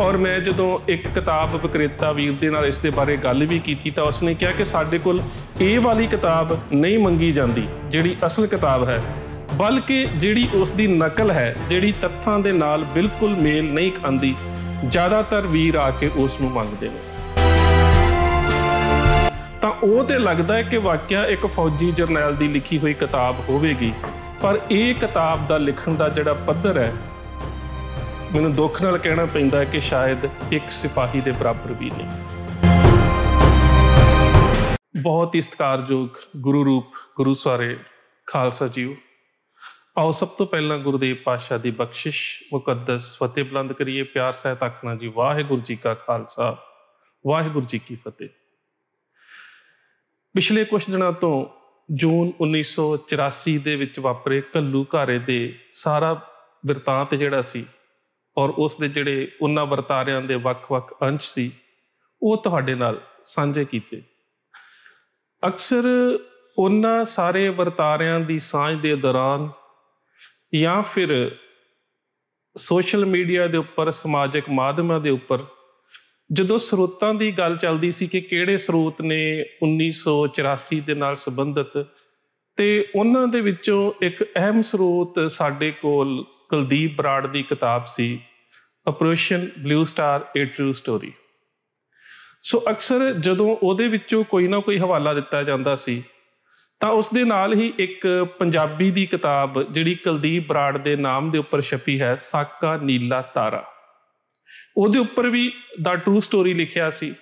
ਔਰ ਮੈਂ ਜਦੋਂ ਇੱਕ ਕਿਤਾਬ ਵਿਕਰੇਤਾ ਵੀਰ ਦੇ ਨਾਲ ਇਸ ਦੇ ਬਾਰੇ ਗੱਲ ਵੀ ਕੀਤੀ ਤਾਂ ਉਸਨੇ ਕਿਹਾ ਕਿ ਸਾਡੇ ਕੋਲ ਇਹ ਵਾਲੀ ਕਿਤਾਬ ਨਹੀਂ ਮੰਗੀ ਜਾਂਦੀ ਜਿਹੜੀ ਅਸਲ ਕਿਤਾਬ ਹੈ ਬਲਕਿ ਜਿਹੜੀ ਉਸ ਦੀ ਨਕਲ ਹੈ ਜਿਹੜੀ ਤੱਥਾਂ ਦੇ ਨਾਲ ਬਿਲਕੁਲ ਮੇਲ ਨਹੀਂ ਖਾਂਦੀ ਜ਼ਿਆਦਾਤਰ ਵੀਰ ਆ ਕੇ ਉਸ ਨੂੰ ਮੰਗਦੇ ਨੇ ਤਾਂ ਉਹ ਤੇ ਲੱਗਦਾ ਹੈ ਕਿ ਵਾਕਿਆ ਇੱਕ ਫੌਜੀ ਜਰਨਲ ਦੀ ਲਿਖੀ ਹੋਈ ਕਿਤਾਬ ਹੋਵੇਗੀ ਪਰ ਇਹ ਕਿਤਾਬ ਦਾ ਲਿਖਣ ਦਾ ਜਿਹੜਾ ਪੱਧਰ ਹੈ ਮੈਨੂੰ ਦੁੱਖ ਨਾਲ ਕਹਿਣਾ ਪੈਂਦਾ ਕਿ ਸ਼ਾਇਦ ਇੱਕ ਸਿਪਾਹੀ ਦੇ ਬਰਾਬਰ ਵੀ ਨਹੀਂ ਬਹੁਤ ਹੀ ਸਤਿਕਾਰਯੋਗ ਗੁਰੂ ਰੂਪ ਗੁਰੂ ਸਾਰੇ ਖਾਲਸਾ ਜੀਓ ਆਓ ਸਭ ਤੋਂ ਪਹਿਲਾਂ ਗੁਰਦੇਵ ਪਾਤਸ਼ਾਹ ਦੀ ਬਖਸ਼ਿਸ਼ ਮੁਕੱਦਸ ਫਤਿਹ ਬਲੰਦ ਕਰੀਏ ਪਿਆਰ ਸਹਿਤ ਆਖਣਾ ਜੀ ਵਾਹਿਗੁਰੂ ਜੀ ਕਾ ਖਾਲਸਾ ਵਾਹਿਗੁਰੂ ਜੀ ਕੀ ਫਤਿਹ ਪਿਛਲੇ ਕੁਝ ਦਿਨਾਂ ਤੋਂ ਜੂਨ 1984 ਦੇ ਵਿੱਚ ਵਾਪਰੇ ਕੱਲੂ ਘਾਰੇ ਦੇ ਸਾਰਾ ਵਰਤਾਂਤ ਜਿਹੜਾ ਸੀ ਔਰ ਉਸ ਦੇ ਜਿਹੜੇ ਉਹਨਾਂ ਵਰਤਾਰਿਆਂ ਦੇ ਵੱਖ-ਵੱਖ ਅੰਸ਼ ਸੀ ਉਹ ਤੁਹਾਡੇ ਨਾਲ ਸਾਂਝੇ ਕੀਤੇ ਅਕਸਰ ਉਹਨਾਂ ਸਾਰੇ ਵਰਤਾਰਿਆਂ ਦੀ ਸਾਂਝ ਦੇ ਦੌਰਾਨ ਜਾਂ ਫਿਰ ਸੋਸ਼ਲ ਮੀਡੀਆ ਦੇ ਉੱਪਰ ਸਮਾਜਿਕ ਮਾਧਿਅਮਾਂ ਦੇ ਉੱਪਰ ਜਦੋਂ ਸਰੋਤਾਂ ਦੀ ਗੱਲ ਚੱਲਦੀ ਸੀ ਕਿ ਕਿਹੜੇ ਸਰੋਤ ਨੇ 1984 ਦੇ ਨਾਲ ਸੰਬੰਧਿਤ ਤੇ ਉਹਨਾਂ ਦੇ ਵਿੱਚੋਂ ਇੱਕ ਅਹਿਮ ਸਰੋਤ ਸਾਡੇ ਕੋਲ ਕੁਲਦੀਪ ਬਰਾੜ ਦੀ ਕਿਤਾਬ ਸੀ Operation Blue Star a true story so ਅਕਸਰ ਜਦੋਂ ਉਹਦੇ ਵਿੱਚੋਂ ਕੋਈ ਨਾ ਕੋਈ ਹਵਾਲਾ ਦਿੱਤਾ ਜਾਂਦਾ ਸੀ ਤਾਂ ਉਸ ਦੇ ਨਾਲ ਹੀ ਇੱਕ ਪੰਜਾਬੀ ਦੀ ਕਿਤਾਬ ਜਿਹੜੀ ਕੁਲਦੀਪ ਬਰਾੜ ਦੇ ਨਾਮ ਦੇ ਉੱਪਰ ਛਪੀ ਹੈ ਸਾਕਾ ਨੀਲਾ ਤਾਰਾ ਉਹਦੇ ਉੱਪਰ ਵੀ ਦਾ ਟ੍ਰੂ ਸਟੋਰੀ ਲਿਖਿਆ ਸੀ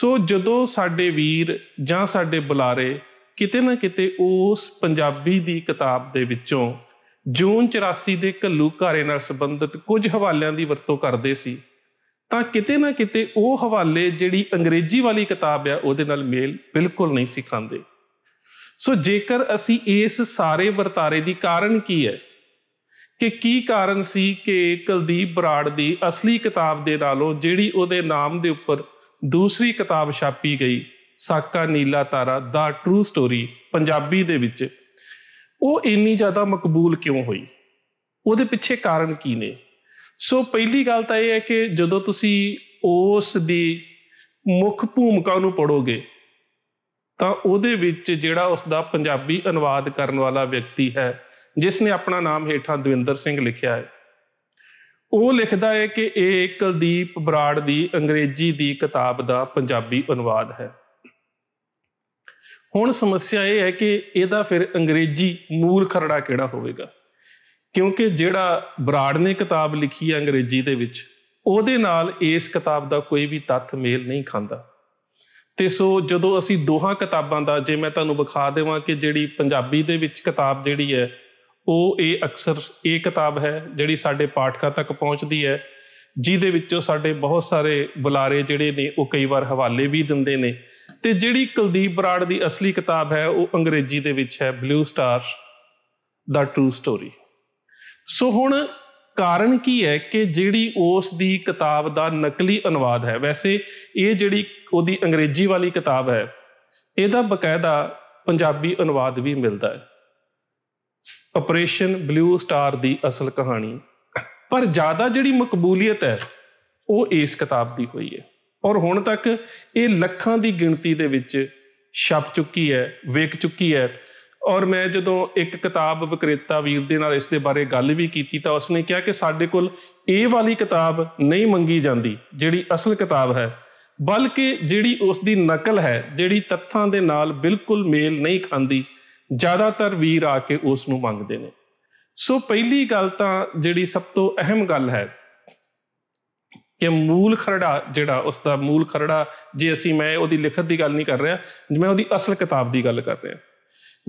ਸੋ ਜਦੋਂ ਸਾਡੇ ਵੀਰ ਜਾਂ ਸਾਡੇ ਬੁਲਾਰੇ ਕਿਤੇ ਨਾ ਕਿਤੇ ਉਸ ਪੰਜਾਬੀ ਦੀ ਕਿਤਾਬ ਦੇ ਵਿੱਚੋਂ ਜੂਨ 84 ਦੇ ਘੱਲੂ ਘਾਰੇ ਨਾਲ ਸੰਬੰਧਿਤ ਕੁਝ ਹਵਾਲਿਆਂ ਦੀ ਵਰਤੋਂ ਕਰਦੇ ਸੀ ਤਾਂ ਕਿਤੇ ਨਾ ਕਿਤੇ ਉਹ ਹਵਾਲੇ ਜਿਹੜੀ ਅੰਗਰੇਜ਼ੀ ਵਾਲੀ ਕਿਤਾਬ ਆ ਉਹਦੇ ਨਾਲ ਮੇਲ ਬਿਲਕੁਲ ਨਹੀਂ ਸਿਖਾਉਂਦੇ ਸੋ ਜੇਕਰ ਅਸੀਂ ਇਸ ਸਾਰੇ ਵਰਤਾਰੇ ਦੀ ਕਾਰਨ ਕੀ ਹੈ ਕਿ ਕੀ ਕਾਰਨ ਸੀ ਕਿ ਕੁਲਦੀਪ ਬਰਾੜ ਦੀ ਅਸਲੀ ਕਿਤਾਬ ਦੇ ਨਾਲੋਂ ਜਿਹੜੀ ਉਹਦੇ ਨਾਮ ਦੇ ਉੱਪਰ ਦੂਸਰੀ ਕਿਤਾਬ ਛਾਪੀ ਗਈ ਸਾਕਾ ਨੀਲਾ ਤਾਰਾ ਦਾ ਟਰੂ ਸਟੋਰੀ ਪੰਜਾਬੀ ਦੇ ਵਿੱਚ ਉਹ ਇੰਨੀ ਜ਼ਿਆਦਾ ਮਕਬੂਲ ਕਿਉਂ ਹੋਈ ਉਹਦੇ ਪਿੱਛੇ ਕਾਰਨ ਕੀ ਨੇ ਸੋ ਪਹਿਲੀ ਗੱਲ ਤਾਂ ਇਹ ਹੈ ਕਿ ਜਦੋਂ ਤੁਸੀਂ ਉਸ ਦੀ ਮੁੱਖ ਭੂਮਿਕਾ ਨੂੰ ਪੜੋਗੇ ਤਾਂ ਉਹਦੇ ਵਿੱਚ ਜਿਹੜਾ ਉਸ ਦਾ ਪੰਜਾਬੀ ਅਨੁਵਾਦ ਕਰਨ ਵਾਲਾ ਵਿਅਕਤੀ ਹੈ ਜਿਸ ਨੇ ਆਪਣਾ ਨਾਮ ਹੇਠਾਂ ਦਵਿੰਦਰ ਸਿੰਘ ਲਿਖਿਆ ਹੈ ਉਹ ਲਿਖਦਾ ਹੈ ਕਿ ਇਹ ਕੁਲਦੀਪ ਬਰਾੜ ਦੀ ਅੰਗਰੇਜ਼ੀ ਦੀ ਕਿਤਾਬ ਦਾ ਪੰਜਾਬੀ ਅਨੁਵਾਦ ਹੈ ਹੁਣ ਸਮੱਸਿਆ ਇਹ ਹੈ ਕਿ ਇਹਦਾ ਫਿਰ ਅੰਗਰੇਜ਼ੀ ਮੂਲ ਖਰੜਾ ਕਿਹੜਾ ਹੋਵੇਗਾ ਕਿਉਂਕਿ ਜਿਹੜਾ ਬਰਾੜ ਨੇ ਕਿਤਾਬ ਲਿਖੀ ਹੈ ਅੰਗਰੇਜ਼ੀ ਦੇ ਵਿੱਚ ਉਹਦੇ ਨਾਲ ਇਸ ਕਿਤਾਬ ਦਾ ਕੋਈ ਵੀ ਤੱਥ ਮੇਲ ਨਹੀਂ ਖਾਂਦਾ ਤੇ ਸੋ ਜਦੋਂ ਅਸੀਂ ਦੋਹਾਂ ਕਿਤਾਬਾਂ ਦਾ ਜੇ ਮੈਂ ਤੁਹਾਨੂੰ ਵਿਖਾ ਦੇਵਾਂ ਕਿ ਜਿਹੜੀ ਪੰਜਾਬੀ ਦੇ ਵਿੱਚ ਕਿਤਾਬ ਜਿਹੜੀ ਹੈ ਉਹ ਇਹ ਅਕਸਰ ਇਹ ਕਿਤਾਬ ਹੈ ਜਿਹੜੀ ਸਾਡੇ ਪਾਠਕਾਂ ਤੱਕ ਪਹੁੰਚਦੀ ਹੈ ਜਿਹਦੇ ਵਿੱਚੋਂ ਸਾਡੇ ਬਹੁਤ ਸਾਰੇ ਬੁਲਾਰੇ ਜਿਹੜੇ ਨੇ ਉਹ ਕਈ ਵਾਰ ਹਵਾਲੇ ਵੀ ਦਿੰਦੇ ਨੇ ਤੇ ਜਿਹੜੀ ਕੁਲਦੀਪ ਬਰਾੜ ਦੀ ਅਸਲੀ ਕਿਤਾਬ ਹੈ ਉਹ ਅੰਗਰੇਜ਼ੀ ਦੇ ਵਿੱਚ ਹੈ ਬਲੂ ਸਟਾਰ ਦਾ ਟਰੂ ਸਟੋਰੀ ਸੋ ਹੁਣ ਕਾਰਨ ਕੀ ਹੈ ਕਿ ਜਿਹੜੀ ਉਸ ਦੀ ਕਿਤਾਬ ਦਾ ਨਕਲੀ ਅਨੁਵਾਦ ਹੈ ਵੈਸੇ ਇਹ ਜਿਹੜੀ ਉਹਦੀ ਅੰਗਰੇਜ਼ੀ ਵਾਲੀ ਕਿਤਾਬ ਹੈ ਇਹਦਾ ਬਕਾਇਦਾ ਪੰਜਾਬੀ ਅਨੁਵਾਦ ਵੀ ਮਿਲਦਾ ਹੈ ਆਪਰੇਸ਼ਨ ਬਲੂ ਸਟਾਰ ਦੀ ਅਸਲ ਕਹਾਣੀ ਪਰ ਜ਼ਿਆਦਾ ਜਿਹੜੀ ਮਕਬੂਲੀਅਤ ਹੈ ਉਹ ਇਸ ਕਿਤਾਬ ਦੀ ਹੋਈ ਹੈ ਔਰ ਹੁਣ ਤੱਕ ਇਹ ਲੱਖਾਂ ਦੀ ਗਿਣਤੀ ਦੇ ਵਿੱਚ ਛਪ ਚੁੱਕੀ ਹੈ ਵੇਖ ਚੁੱਕੀ ਹੈ ਔਰ ਮੈਂ ਜਦੋਂ ਇੱਕ ਕਿਤਾਬ ਵਿਕਰੇਤਾ ਵੀਰ ਦੇ ਨਾਲ ਇਸ ਦੇ ਬਾਰੇ ਗੱਲ ਵੀ ਕੀਤੀ ਤਾਂ ਉਸਨੇ ਕਿਹਾ ਕਿ ਸਾਡੇ ਕੋਲ ਇਹ ਵਾਲੀ ਕਿਤਾਬ ਨਹੀਂ ਮੰਗੀ ਜਾਂਦੀ ਜਿਹੜੀ ਅਸਲ ਕਿਤਾਬ ਹੈ ਬਲਕਿ ਜਿਹੜੀ ਉਸ ਦੀ ਨਕਲ ਹੈ ਜਿਹੜੀ ਤੱਥਾਂ ਦੇ ਨਾਲ ਬਿਲਕੁਲ ਮੇਲ ਨਹੀਂ ਖਾਂਦੀ ਜ਼ਿਆਦਾਤਰ ਵੀਰ ਆ ਕੇ ਉਸ ਨੂੰ ਮੰਗਦੇ ਨੇ ਸੋ ਪਹਿਲੀ ਗੱਲ ਤਾਂ ਜਿਹੜੀ ਸਭ ਤੋਂ ਅਹਿਮ ਗੱਲ ਹੈ ਕਿ ਮੂਲ ਖਰੜਾ ਜਿਹੜਾ ਉਸ ਦਾ ਮੂਲ ਖਰੜਾ ਜੇ ਅਸੀਂ ਮੈਂ ਉਹਦੀ ਲਿਖਤ ਦੀ ਗੱਲ ਨਹੀਂ ਕਰ ਰਿਹਾ ਮੈਂ ਉਹਦੀ ਅਸਲ ਕਿਤਾਬ ਦੀ ਗੱਲ ਕਰ ਰਿਹਾ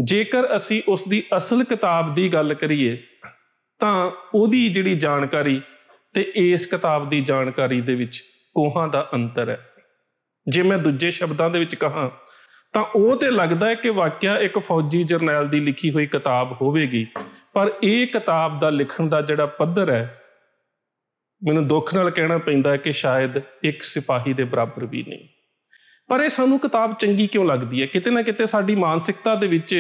ਜੇਕਰ ਅਸੀਂ ਉਸ ਦੀ ਅਸਲ ਕਿਤਾਬ ਦੀ ਗੱਲ ਕਰੀਏ ਤਾਂ ਉਹਦੀ ਜਿਹੜੀ ਜਾਣਕਾਰੀ ਤੇ ਇਸ ਕਿਤਾਬ ਦੀ ਜਾਣਕਾਰੀ ਦੇ ਵਿੱਚ ਕੋਹਾਂ ਦਾ ਅੰਤਰ ਹੈ ਜੇ ਮੈਂ ਦੂਜੇ ਸ਼ਬਦਾਂ ਦੇ ਵਿੱਚ ਕਹਾਂ ਤਾਂ ਉਹ ਤੇ ਲੱਗਦਾ ਹੈ ਕਿ ਵਾਕਿਆ ਇੱਕ ਫੌਜੀ ਜਰਨੈਲ ਦੀ ਲਿਖੀ ਹੋਈ ਕਿਤਾਬ ਹੋਵੇਗੀ ਪਰ ਇਹ ਕਿਤਾਬ ਦਾ ਲਿਖਣ ਦਾ ਜਿਹੜਾ ਪੱਧਰ ਹੈ ਮੈਨੂੰ ਦੁੱਖ ਨਾਲ ਕਹਿਣਾ ਪੈਂਦਾ ਕਿ ਸ਼ਾਇਦ ਇੱਕ ਸਿਪਾਹੀ ਦੇ ਬਰਾਬਰ ਵੀ ਨਹੀਂ ਪਰ ਇਹ ਸਾਨੂੰ ਕਿਤਾਬ ਚੰਗੀ ਕਿਉਂ ਲੱਗਦੀ ਹੈ ਕਿਤੇ ਨਾ ਕਿਤੇ ਸਾਡੀ ਮਾਨਸਿਕਤਾ ਦੇ ਵਿੱਚ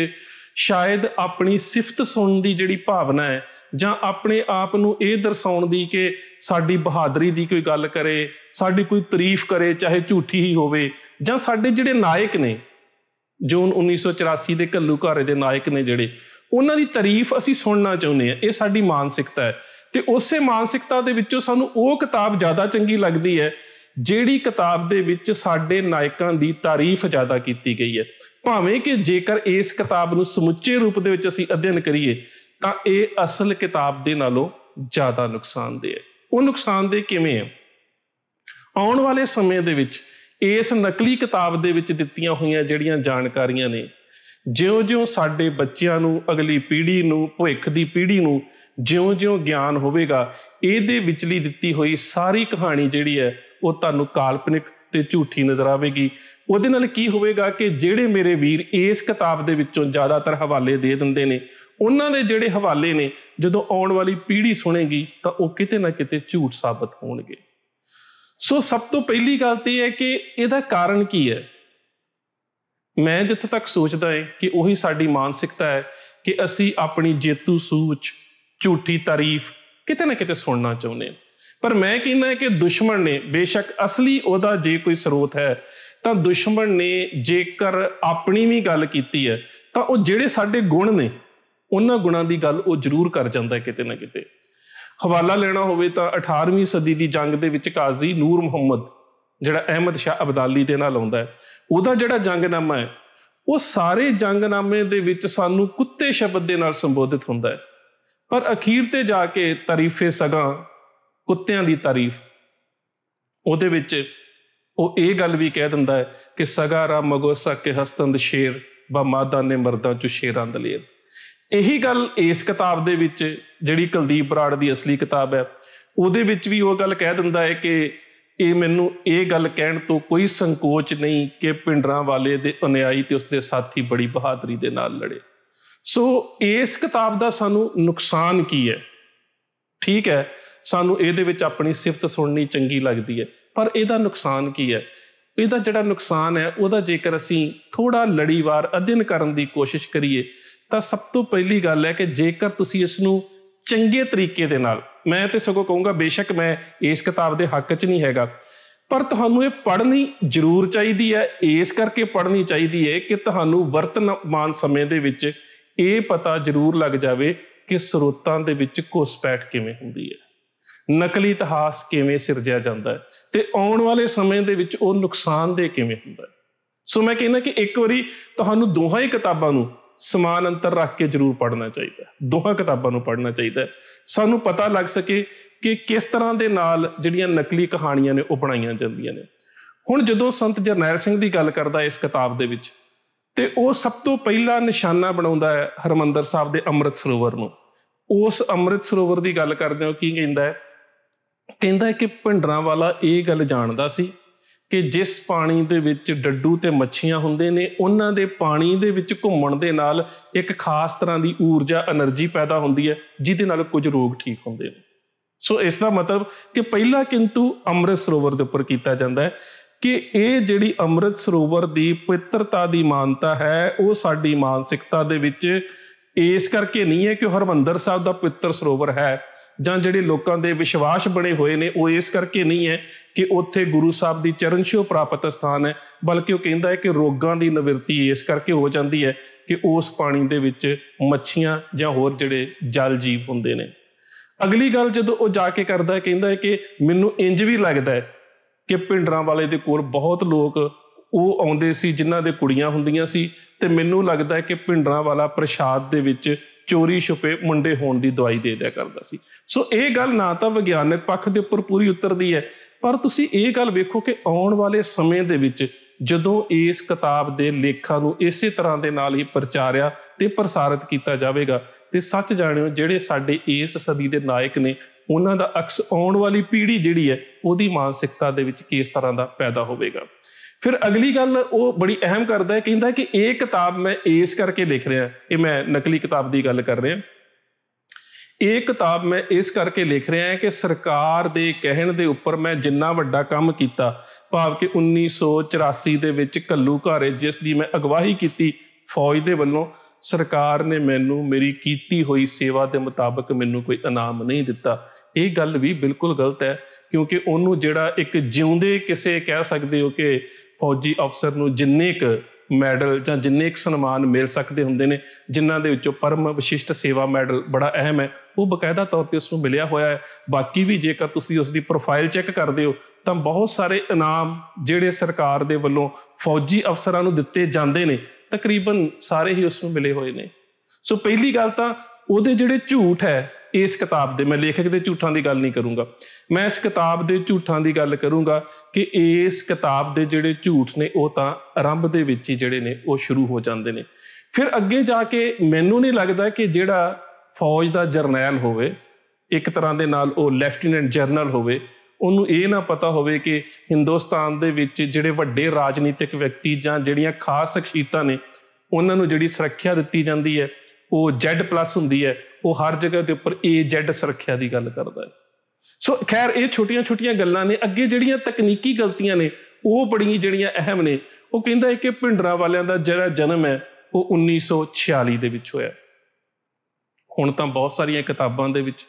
ਸ਼ਾਇਦ ਆਪਣੀ ਸਿਫਤ ਸੁਣਨ ਦੀ ਜਿਹੜੀ ਭਾਵਨਾ ਹੈ ਜਾਂ ਆਪਣੇ ਆਪ ਨੂੰ ਇਹ ਦਰਸਾਉਣ ਦੀ ਕਿ ਸਾਡੀ ਬਹਾਦਰੀ ਦੀ ਕੋਈ ਗੱਲ ਕਰੇ ਸਾਡੀ ਕੋਈ ਤਾਰੀਫ ਕਰੇ ਚਾਹੇ ਝੂਠੀ ਹੀ ਹੋਵੇ ਜਾਂ ਸਾਡੇ ਜਿਹੜੇ ਨਾਇਕ ਨੇ ਜੂਨ 1984 ਦੇ ਘੱਲੂ ਘਾਰੇ ਦੇ ਨਾਇਕ ਨੇ ਜਿਹੜੇ ਉਹਨਾਂ ਦੀ ਤਾਰੀਫ ਅਸੀਂ ਸੁਣਨਾ ਚਾਹੁੰਦੇ ਆ ਇਹ ਸਾਡੀ ਮਾਨਸਿਕਤਾ ਹੈ ਤੇ ਉਸੇ ਮਾਨਸਿਕਤਾ ਦੇ ਵਿੱਚੋਂ ਸਾਨੂੰ ਉਹ ਕਿਤਾਬ ਜ਼ਿਆਦਾ ਚੰਗੀ ਲੱਗਦੀ ਹੈ ਜਿਹੜੀ ਕਿਤਾਬ ਦੇ ਵਿੱਚ ਸਾਡੇ ਨਾਇਕਾਂ ਦੀ ਤਾਰੀਫ ਜ਼ਿਆਦਾ ਕੀਤੀ ਗਈ ਹੈ ਭਾਵੇਂ ਕਿ ਜੇਕਰ ਇਸ ਕਿਤਾਬ ਨੂੰ ਸਮੁੱਚੇ ਰੂਪ ਦੇ ਵਿੱਚ ਅਸੀਂ ਅਧਿਐਨ ਕਰੀਏ ਤਾਂ ਇਹ ਅਸਲ ਕਿਤਾਬ ਦੇ ਨਾਲੋਂ ਜ਼ਿਆਦਾ ਨੁਕਸਾਨਦੇਹ ਹੈ ਉਹ ਦੇ ਕਿਵੇਂ ਹੈ ਆਉਣ ਵਾਲੇ ਸਮੇਂ ਦੇ ਵਿੱਚ ਇਸ ਨਕਲੀ ਕਿਤਾਬ ਦੇ ਵਿੱਚ ਦਿੱਤੀਆਂ ਹੋਈਆਂ ਜਿਹੜੀਆਂ ਜਾਣਕਾਰੀਆਂ ਨੇ ਜਿਉਂ-ਜਿਉਂ ਸਾਡੇ ਬੱਚਿਆਂ ਨੂੰ ਅਗਲੀ ਪੀੜ੍ਹੀ ਨੂੰ ਭਵਿੱਖ ਦੀ ਪੀੜ੍ਹੀ ਨੂੰ ਜਿਉਂ-ਜਿਉਂ ਗਿਆਨ ਹੋਵੇਗਾ ਇਹਦੇ ਵਿਚਲੀ ਦਿੱਤੀ ਹੋਈ ਸਾਰੀ ਕਹਾਣੀ ਜਿਹੜੀ ਹੈ ਉਹ ਤੁਹਾਨੂੰ ਕਾਲਪਨਿਕ ਤੇ ਝੂਠੀ ਨਜ਼ਰ ਆਵੇਗੀ ਉਹਦੇ ਨਾਲ ਕੀ ਹੋਵੇਗਾ ਕਿ ਜਿਹੜੇ ਮੇਰੇ ਵੀਰ ਇਸ ਕਿਤਾਬ ਦੇ ਵਿੱਚੋਂ ਜ਼ਿਆਦਾਤਰ ਹਵਾਲੇ ਦੇ ਦਿੰਦੇ ਨੇ ਉਹਨਾਂ ਦੇ ਜਿਹੜੇ ਹਵਾਲੇ ਨੇ ਜਦੋਂ ਆਉਣ ਵਾਲੀ ਪੀੜ੍ਹੀ ਸੁਣੇਗੀ ਤਾਂ ਉਹ ਕਿਤੇ ਨਾ ਕਿਤੇ ਝੂਠ ਸਾਬਤ ਹੋਣਗੇ ਸੋ ਸਭ ਤੋਂ ਪਹਿਲੀ ਗੱਲ ਤੇ ਹੈ ਕਿ ਇਹਦਾ ਕਾਰਨ ਕੀ ਹੈ ਮੈਂ ਜਿੱਥੇ ਤੱਕ ਸੋਚਦਾ ਹਾਂ ਕਿ ਉਹੀ ਸਾਡੀ ਮਾਨਸਿਕਤਾ ਹੈ ਕਿ ਅਸੀਂ ਆਪਣੀ ਜੇਤੂ ਸੂਚ ਝੂਠੀ ਤਾਰੀਫ ਕਿਤੇ ਨਾ ਕਿਤੇ ਸੁਣਨਾ ਚਾਹੁੰਦੇ ਪਰ ਮੈਂ ਕਹਿੰਦਾ ਕਿ ਦੁਸ਼ਮਣ ਨੇ ਬੇਸ਼ੱਕ ਅਸਲੀ ਉਹਦਾ ਜੇ ਕੋਈ ਸਰੋਤ ਹੈ ਤਾਂ ਦੁਸ਼ਮਣ ਨੇ ਜੇਕਰ ਆਪਣੀ ਵੀ ਗੱਲ ਕੀਤੀ ਹੈ ਤਾਂ ਉਹ ਜਿਹੜੇ ਸਾਡੇ ਗੁਣ ਨੇ ਉਹਨਾਂ ਗੁਣਾਂ ਦੀ ਗੱਲ ਉਹ ਜ਼ਰੂਰ ਕਰ ਜਾਂਦਾ ਕਿਤੇ ਨਾ ਕਿਤੇ ਹਵਾਲਾ ਲੈਣਾ ਹੋਵੇ ਤਾਂ 18ਵੀਂ ਸਦੀ ਦੀ ਜੰਗ ਦੇ ਵਿੱਚ ਕਾਜ਼ੀ ਨੂਰ ਮੁਹੰਮਦ ਜਿਹੜਾ ਅਹਿਮਦ ਸ਼ਾਹ ਅਬਦਾਲੀ ਦੇ ਨਾਲ ਆਉਂਦਾ ਹੈ ਉਹਦਾ ਜਿਹੜਾ ਜੰਗਨਾਮਾ ਹੈ ਉਹ ਸਾਰੇ ਜੰਗਨਾਮੇ ਦੇ ਵਿੱਚ ਸਾਨੂੰ ਕੁੱਤੇ ਸ਼ਬਦ ਦੇ ਨਾਲ ਸੰਬੋਧਿਤ ਹੁੰਦਾ ਹੈ ਪਰ ਅਖੀਰ ਤੇ ਜਾ ਕੇ ਤਾਰੀਫੇ ਸਗਾ ਕੁੱਤਿਆਂ ਦੀ ਤਾਰੀਫ ਉਹਦੇ ਵਿੱਚ ਉਹ ਇਹ ਗੱਲ ਵੀ ਕਹਿ ਦਿੰਦਾ ਹੈ ਕਿ ਸਗਾ ਰਾ ਮਗੋਸਾ ਕੇ ਹਸਤੰਦ ਸ਼ੇਰ ਬਾ ਮਾਦਾ ਨੇ ਮਰਦਾਂ ਚ ਸ਼ੇਰਾਂ ਦਲੇਰ ਇਹੀ ਗੱਲ ਇਸ ਕਿਤਾਬ ਦੇ ਵਿੱਚ ਜਿਹੜੀ ਕੁਲਦੀਪ ਬਰਾੜ ਦੀ ਅਸਲੀ ਕਿਤਾਬ ਹੈ ਉਹਦੇ ਵਿੱਚ ਵੀ ਉਹ ਗੱਲ ਕਹਿ ਦਿੰਦਾ ਹੈ ਕਿ ਇਹ ਮੈਨੂੰ ਇਹ ਗੱਲ ਕਹਿਣ ਤੋਂ ਕੋਈ ਸੰਕੋਚ ਨਹੀਂ ਕਿ ਪਿੰਡਰਾਂ ਵਾਲੇ ਦੇ ਅਨਿਆਈ ਤੇ ਉਸਦੇ ਸਾਥੀ ਬੜੀ ਬਹਾਦਰੀ ਦੇ ਨਾਲ ਲੜੇ ਸੋ ਇਸ ਕਿਤਾਬ ਦਾ ਸਾਨੂੰ ਨੁਕਸਾਨ ਕੀ ਹੈ ਠੀਕ ਹੈ ਸਾਨੂੰ ਇਹਦੇ ਵਿੱਚ ਆਪਣੀ ਸਿਫਤ ਸੁਣਨੀ ਚੰਗੀ ਲੱਗਦੀ ਹੈ ਪਰ ਇਹਦਾ ਨੁਕਸਾਨ ਕੀ ਹੈ ਇਹਦਾ ਜਿਹੜਾ ਨੁਕਸਾਨ ਹੈ ਉਹਦਾ ਜੇਕਰ ਅਸੀਂ ਥੋੜਾ ਲੜੀਵਾਰ ਅਧਿਨ ਕਰਨ ਦੀ ਕੋਸ਼ਿਸ਼ ਕਰੀਏ ਤਾਂ ਸਭ ਤੋਂ ਪਹਿਲੀ ਗੱਲ ਹੈ ਕਿ ਜੇਕਰ ਤੁਸੀਂ ਇਸ ਨੂੰ ਚੰਗੇ ਤਰੀਕੇ ਦੇ ਨਾਲ ਮੈਂ ਤੇ ਸਗੋਂ ਕਹੂੰਗਾ ਬੇਸ਼ੱਕ ਮੈਂ ਇਸ ਕਿਤਾਬ ਦੇ ਹੱਕ 'ਚ ਨਹੀਂ ਹੈਗਾ ਪਰ ਤੁਹਾਨੂੰ ਇਹ ਪੜ੍ਹਨੀ ਜ਼ਰੂਰ ਚਾਹੀਦੀ ਹੈ ਇਸ ਕਰਕੇ ਪੜ੍ਹਨੀ ਚਾਹੀਦੀ ਹੈ ਕਿ ਤੁਹਾਨੂੰ ਵਰਤਮਾਨ ਸਮੇਂ ਦੇ ਵਿੱਚ ਇਹ ਪਤਾ ਜ਼ਰੂਰ ਲੱਗ ਜਾਵੇ ਕਿ ਸਰੋਤਾਂ ਦੇ ਵਿੱਚ ਘੁਸਪੈਠ ਕਿਵੇਂ ਹੁੰਦੀ ਹੈ ਨਕਲੀ ਇਤਿਹਾਸ ਕਿਵੇਂ ਸਿਰਜਿਆ ਜਾਂਦਾ ਹੈ ਤੇ ਆਉਣ ਵਾਲੇ ਸਮੇਂ ਦੇ ਵਿੱਚ ਉਹ ਨੁਕਸਾਨਦੇ ਕਿਵੇਂ ਹੁੰਦਾ ਹੈ ਸੋ ਮੈਂ ਕਹਿੰਦਾ ਕਿ ਇੱਕ ਵਾਰੀ ਤੁਹਾਨੂੰ ਦੋਹਾਂ ਹੀ ਕਿਤਾਬਾਂ ਨੂੰ ਸਮਾਨ ਅੰਤਰ ਰੱਖ ਕੇ ਜ਼ਰੂਰ ਪੜ੍ਹਨਾ ਚਾਹੀਦਾ ਦੋਹਾਂ ਕਿਤਾਬਾਂ ਨੂੰ ਪੜ੍ਹਨਾ ਚਾਹੀਦਾ ਸਾਨੂੰ ਪਤਾ ਲੱਗ ਸਕੇ ਕਿ ਕਿਸ ਤਰ੍ਹਾਂ ਦੇ ਨਾਲ ਜਿਹੜੀਆਂ ਨਕਲੀ ਕਹਾਣੀਆਂ ਨੇ ਉਹ ਬਣਾਈਆਂ ਜਾਂਦੀਆਂ ਨੇ ਹੁਣ ਜਦੋਂ ਸੰਤ ਜਰਨੈਲ ਸਿੰਘ ਦੀ ਗੱਲ ਕਰਦਾ ਇਸ ਕਿਤਾਬ ਦੇ ਵਿੱਚ ਤੇ ਉਹ ਸਭ ਤੋਂ ਪਹਿਲਾ ਨਿਸ਼ਾਨਾ ਬਣਾਉਂਦਾ ਹੈ ਹਰਮੰਦਰ ਸਾਹਿਬ ਦੇ ਅੰਮ੍ਰਿਤ ਸਰੋਵਰ ਨੂੰ ਉਸ ਅੰਮ੍ਰਿਤ ਸਰੋਵਰ ਦੀ ਗੱਲ ਕਰਦੇ ਹੋ ਕੀ ਕਹਿੰਦਾ ਹੈ ਕਹਿੰਦਾ ਕਿ ਭਿੰਡਰਾਂ ਵਾਲਾ ਇਹ ਗੱਲ ਜਾਣਦਾ ਸੀ ਕਿ ਜਿਸ ਪਾਣੀ ਦੇ ਵਿੱਚ ਡੱਡੂ ਤੇ ਮੱਛੀਆਂ ਹੁੰਦੇ ਨੇ ਉਹਨਾਂ ਦੇ ਪਾਣੀ ਦੇ ਵਿੱਚ ਘੁੰਮਣ ਦੇ ਨਾਲ ਇੱਕ ਖਾਸ ਤਰ੍ਹਾਂ ਦੀ ਊਰਜਾ એનર્ਜੀ ਪੈਦਾ ਹੁੰਦੀ ਹੈ ਜਿਹਦੇ ਨਾਲ ਕੁਝ ਰੋਗ ਠੀਕ ਹੁੰਦੇ ਨੇ ਸੋ ਇਸ ਦਾ ਮਤਲਬ ਕਿ ਪਹਿਲਾ ਕਿੰਤੂ ਅੰਮ੍ਰਿਤ ਸਰੋਵਰ ਦੇ ਉੱਪਰ ਕੀਤਾ ਜਾਂਦਾ ਹੈ ਕਿ ਇਹ ਜਿਹੜੀ ਅੰਮ੍ਰਿਤ ਸਰੋਵਰ ਦੀ ਪਵਿੱਤਰਤਾ ਦੀ ਮਾਨਤਾ ਹੈ ਉਹ ਸਾਡੀ ਮਾਨਸਿਕਤਾ ਦੇ ਵਿੱਚ ਇਸ ਕਰਕੇ ਨਹੀਂ ਹੈ ਕਿ ਹਰਮੰਦਰ ਸਾਹਿਬ ਦਾ ਪਵਿੱਤਰ ਸਰੋਵਰ ਹੈ ਜਾਂ ਜਿਹੜੇ ਲੋਕਾਂ ਦੇ ਵਿਸ਼ਵਾਸ ਬਣੇ ਹੋਏ ਨੇ ਉਹ ਇਸ ਕਰਕੇ ਨਹੀਂ ਹੈ ਕਿ ਉੱਥੇ ਗੁਰੂ ਸਾਹਿਬ ਦੀ ਚਰਨ ਛੋ ਪ੍ਰਾਪਤ ਸਥਾਨ ਹੈ ਬਲਕਿ ਉਹ ਕਹਿੰਦਾ ਹੈ ਕਿ ਰੋਗਾਂ ਦੀ ਨਿਵਰਤੀ ਇਸ ਕਰਕੇ ਹੋ ਜਾਂਦੀ ਹੈ ਕਿ ਉਸ ਪਾਣੀ ਦੇ ਵਿੱਚ ਮੱਛੀਆਂ ਜਾਂ ਹੋਰ ਜਿਹੜੇ ਜਲ ਜੀਵ ਹੁੰਦੇ ਨੇ ਅਗਲੀ ਗੱਲ ਜਦੋਂ ਉਹ ਜਾ ਕੇ ਕਰਦਾ ਹੈ ਕਹਿੰਦਾ ਹੈ ਕਿ ਮੈਨੂੰ ਇੰਜ ਵੀ ਲੱਗਦਾ ਹੈ ਕਿ ਪਿੰਡਰਾਂ ਵਾਲੇ ਦੇ ਕੋਲ ਬਹੁਤ ਲੋਕ ਉਹ ਆਉਂਦੇ ਸੀ ਜਿਨ੍ਹਾਂ ਦੇ ਕੁੜੀਆਂ ਹੁੰਦੀਆਂ ਸੀ ਤੇ ਮੈਨੂੰ ਲੱਗਦਾ ਹੈ ਕਿ ਪਿੰਡਰਾਂ ਵਾਲਾ ਪ੍ਰਸ਼ਾਦ ਦੇ ਵਿੱਚ ਚੋਰੀ ਛੁਪੇ ਮੁੰਡੇ ਹੋਣ ਦੀ ਦਵਾਈ ਦੇ ਦਿਆ ਕਰਦਾ ਸੀ ਸੋ ਇਹ ਗੱਲ ਨਾ ਤਾਂ ਵਿਗਿਆਨਕ ਪੱਖ ਦੇ ਉੱਪਰ ਪੂਰੀ ਉਤਰਦੀ ਹੈ ਪਰ ਤੁਸੀਂ ਇਹ ਗੱਲ ਵੇਖੋ ਕਿ ਆਉਣ ਵਾਲੇ ਸਮੇਂ ਦੇ ਵਿੱਚ ਜਦੋਂ ਇਸ ਕਿਤਾਬ ਦੇ ਲੇਖਾਂ ਨੂੰ ਇਸੇ ਤਰ੍ਹਾਂ ਦੇ ਨਾਲ ਹੀ ਪ੍ਰਚਾਰਿਆ ਤੇ ਪ੍ਰਸਾਰਿਤ ਕੀਤਾ ਜਾਵੇਗਾ ਤੇ ਸੱਚ ਜਾਣਿਓ ਜਿਹੜੇ ਸਾਡੇ ਇਸ ਸਦੀ ਦੇ ਨਾਇਕ ਨੇ ਉਹਨਾਂ ਦਾ ਅਕਸ ਆਉਣ ਵਾਲੀ ਪੀੜ੍ਹੀ ਜਿਹੜੀ ਹੈ ਉਹਦੀ ਮਾਨਸਿਕਤਾ ਦੇ ਵਿੱਚ ਕਿਸ ਤਰ੍ਹਾਂ ਦਾ ਪੈਦਾ ਹੋਵੇਗਾ ਫਿਰ ਅਗਲੀ ਗੱਲ ਉਹ ਬੜੀ ਅਹਿਮ ਕਰਦਾ ਹੈ ਕਹਿੰਦਾ ਕਿ ਇਹ ਕਿਤਾਬ ਮੈਂ ਇਸ ਕਰਕੇ ਲਿਖ ਰਿਹਾ ਇਹ ਮੈਂ ਨਕਲੀ ਕਿਤਾਬ ਦੀ ਗੱਲ ਕਰ ਰਿਹਾ ਇਹ ਕਿਤਾਬ ਮੈਂ ਇਸ ਕਰਕੇ ਲਿਖ ਰਿਹਾ ਹਾਂ ਕਿ ਸਰਕਾਰ ਦੇ ਕਹਿਣ ਦੇ ਉੱਪਰ ਮੈਂ ਜਿੰਨਾ ਵੱਡਾ ਕੰਮ ਕੀਤਾ ਭਾਵ ਕਿ 1984 ਦੇ ਵਿੱਚ ਕੱਲੂ ਘਾਰੇ ਜਿਸ ਦੀ ਮੈਂ ਅਗਵਾਹੀ ਕੀਤੀ ਫੌਜ ਦੇ ਵੱਲੋਂ ਸਰਕਾਰ ਨੇ ਮੈਨੂੰ ਮੇਰੀ ਕੀਤੀ ਹੋਈ ਸੇਵਾ ਦੇ ਮੁਤਾਬਕ ਮੈਨੂੰ ਕੋਈ ਇਨਾਮ ਨਹੀਂ ਦਿੱਤਾ ਇਹ ਗੱਲ ਵੀ ਬਿਲਕੁਲ ਗਲਤ ਹੈ ਕਿਉਂਕਿ ਉਹਨੂੰ ਜਿਹੜਾ ਇੱਕ ਜਿਉਂਦੇ ਕਿਸੇ ਕਹਿ ਸਕਦੇ ਹੋ ਕਿ ਫੌਜੀ ਅਫਸਰ ਨੂੰ ਜਿੰਨੇ ਕ ਮੈਡਲ ਜਾਂ ਜਿੰਨੇ ਕ ਸਨਮਾਨ ਮਿਲ ਸਕਦੇ ਹੁੰਦੇ ਨੇ ਜਿਨ੍ਹਾਂ ਦੇ ਵਿੱਚੋਂ ਪਰਮ ਵਿਸ਼ਿਸ਼ਟ ਸੇਵਾ ਮੈਡਲ ਬੜਾ ਅਹਿਮ ਹੈ ਉਹ ਬਕਾਇਦਾ ਤੌਰ ਤੇ ਉਸ ਨੂੰ ਮਿਲਿਆ ਹੋਇਆ ਹੈ ਬਾਕੀ ਵੀ ਜੇਕਰ ਤੁਸੀਂ ਉਸ ਦੀ ਪ੍ਰੋਫਾਈਲ ਚੈੱਕ ਕਰਦੇ ਹੋ ਤਾਂ ਬਹੁਤ ਸਾਰੇ ਇਨਾਮ ਜਿਹੜੇ ਸਰਕਾਰ ਦੇ ਵੱਲੋਂ ਫੌਜੀ ਅਫਸਰਾਂ ਨੂੰ ਦਿੱਤੇ ਜਾਂਦੇ ਨੇ ਤਕਰੀਬਨ ਸਾਰੇ ਹੀ ਉਸ ਨੂੰ ਮਿਲੇ ਹੋਏ ਨੇ ਸੋ ਪਹਿਲੀ ਗੱਲ ਤਾਂ ਉਹਦੇ ਜਿਹੜੇ ਝੂਠ ਹੈ ਇਸ ਕਿਤਾਬ ਦੇ ਮੈਂ ਲੇਖਕ ਦੇ ਝੂਠਾਂ ਦੀ ਗੱਲ ਨਹੀਂ ਕਰੂੰਗਾ ਮੈਂ ਇਸ ਕਿਤਾਬ ਦੇ ਝੂਠਾਂ ਦੀ ਗੱਲ ਕਰੂੰਗਾ ਕਿ ਇਸ ਕਿਤਾਬ ਦੇ ਜਿਹੜੇ ਝੂਠ ਨੇ ਉਹ ਤਾਂ ਆਰੰਭ ਦੇ ਵਿੱਚ ਹੀ ਜਿਹੜੇ ਨੇ ਉਹ ਸ਼ੁਰੂ ਹੋ ਜਾਂਦੇ ਨੇ ਫਿਰ ਅੱਗੇ ਜਾ ਕੇ ਮੈਨੂੰ ਨਹੀਂ ਲੱਗਦਾ ਕਿ ਜਿਹੜਾ ਫੌਜ ਦਾ ਜਰਨੈਲ ਹੋਵੇ ਇੱਕ ਤਰ੍ਹਾਂ ਦੇ ਨਾਲ ਉਹ ਲੈਫਟੀਨੈਂਟ ਜਰਨਲ ਹੋਵੇ ਉਹਨੂੰ ਇਹ ਨਾ ਪਤਾ ਹੋਵੇ ਕਿ ਹਿੰਦੁਸਤਾਨ ਦੇ ਵਿੱਚ ਜਿਹੜੇ ਵੱਡੇ ਰਾਜਨੀਤਿਕ ਵਿਅਕਤੀ ਜਾਂ ਜਿਹੜੀਆਂ ਖਾਸ ਸ਼ਖਸੀਅਤਾਂ ਨੇ ਉਹਨਾਂ ਨੂੰ ਜਿਹੜੀ ਸੁਰੱਖਿਆ ਦਿੱਤੀ ਜਾਂਦੀ ਹੈ ਉਹ Z+ ਹੁੰਦੀ ਹੈ ਉਹ ਹਰ ਜਗ੍ਹਾ ਦੇ ਉੱਪਰ AZ ਸੁਰੱਖਿਆ ਦੀ ਗੱਲ ਕਰਦਾ ਹੈ ਸੋ ਖੈਰ ਇਹ ਛੋਟੀਆਂ-ਛੋਟੀਆਂ ਗੱਲਾਂ ਨੇ ਅੱਗੇ ਜਿਹੜੀਆਂ ਤਕਨੀਕੀ ਗਲਤੀਆਂ ਨੇ ਉਹ ਬੜੀਆਂ ਜਿਹੜੀਆਂ ਅਹਿਮ ਨੇ ਉਹ ਕਹਿੰਦਾ ਹੈ ਕਿ ਭਿੰਡਰਾ ਵਾਲਿਆਂ ਦਾ ਜਿਹੜਾ ਜਨਮ ਹੈ ਉਹ 1946 ਦੇ ਵਿੱਚ ਹੋਇਆ ਹੁਣ ਤਾਂ ਬਹੁਤ ਸਾਰੀਆਂ ਕਿਤਾਬਾਂ ਦੇ ਵਿੱਚ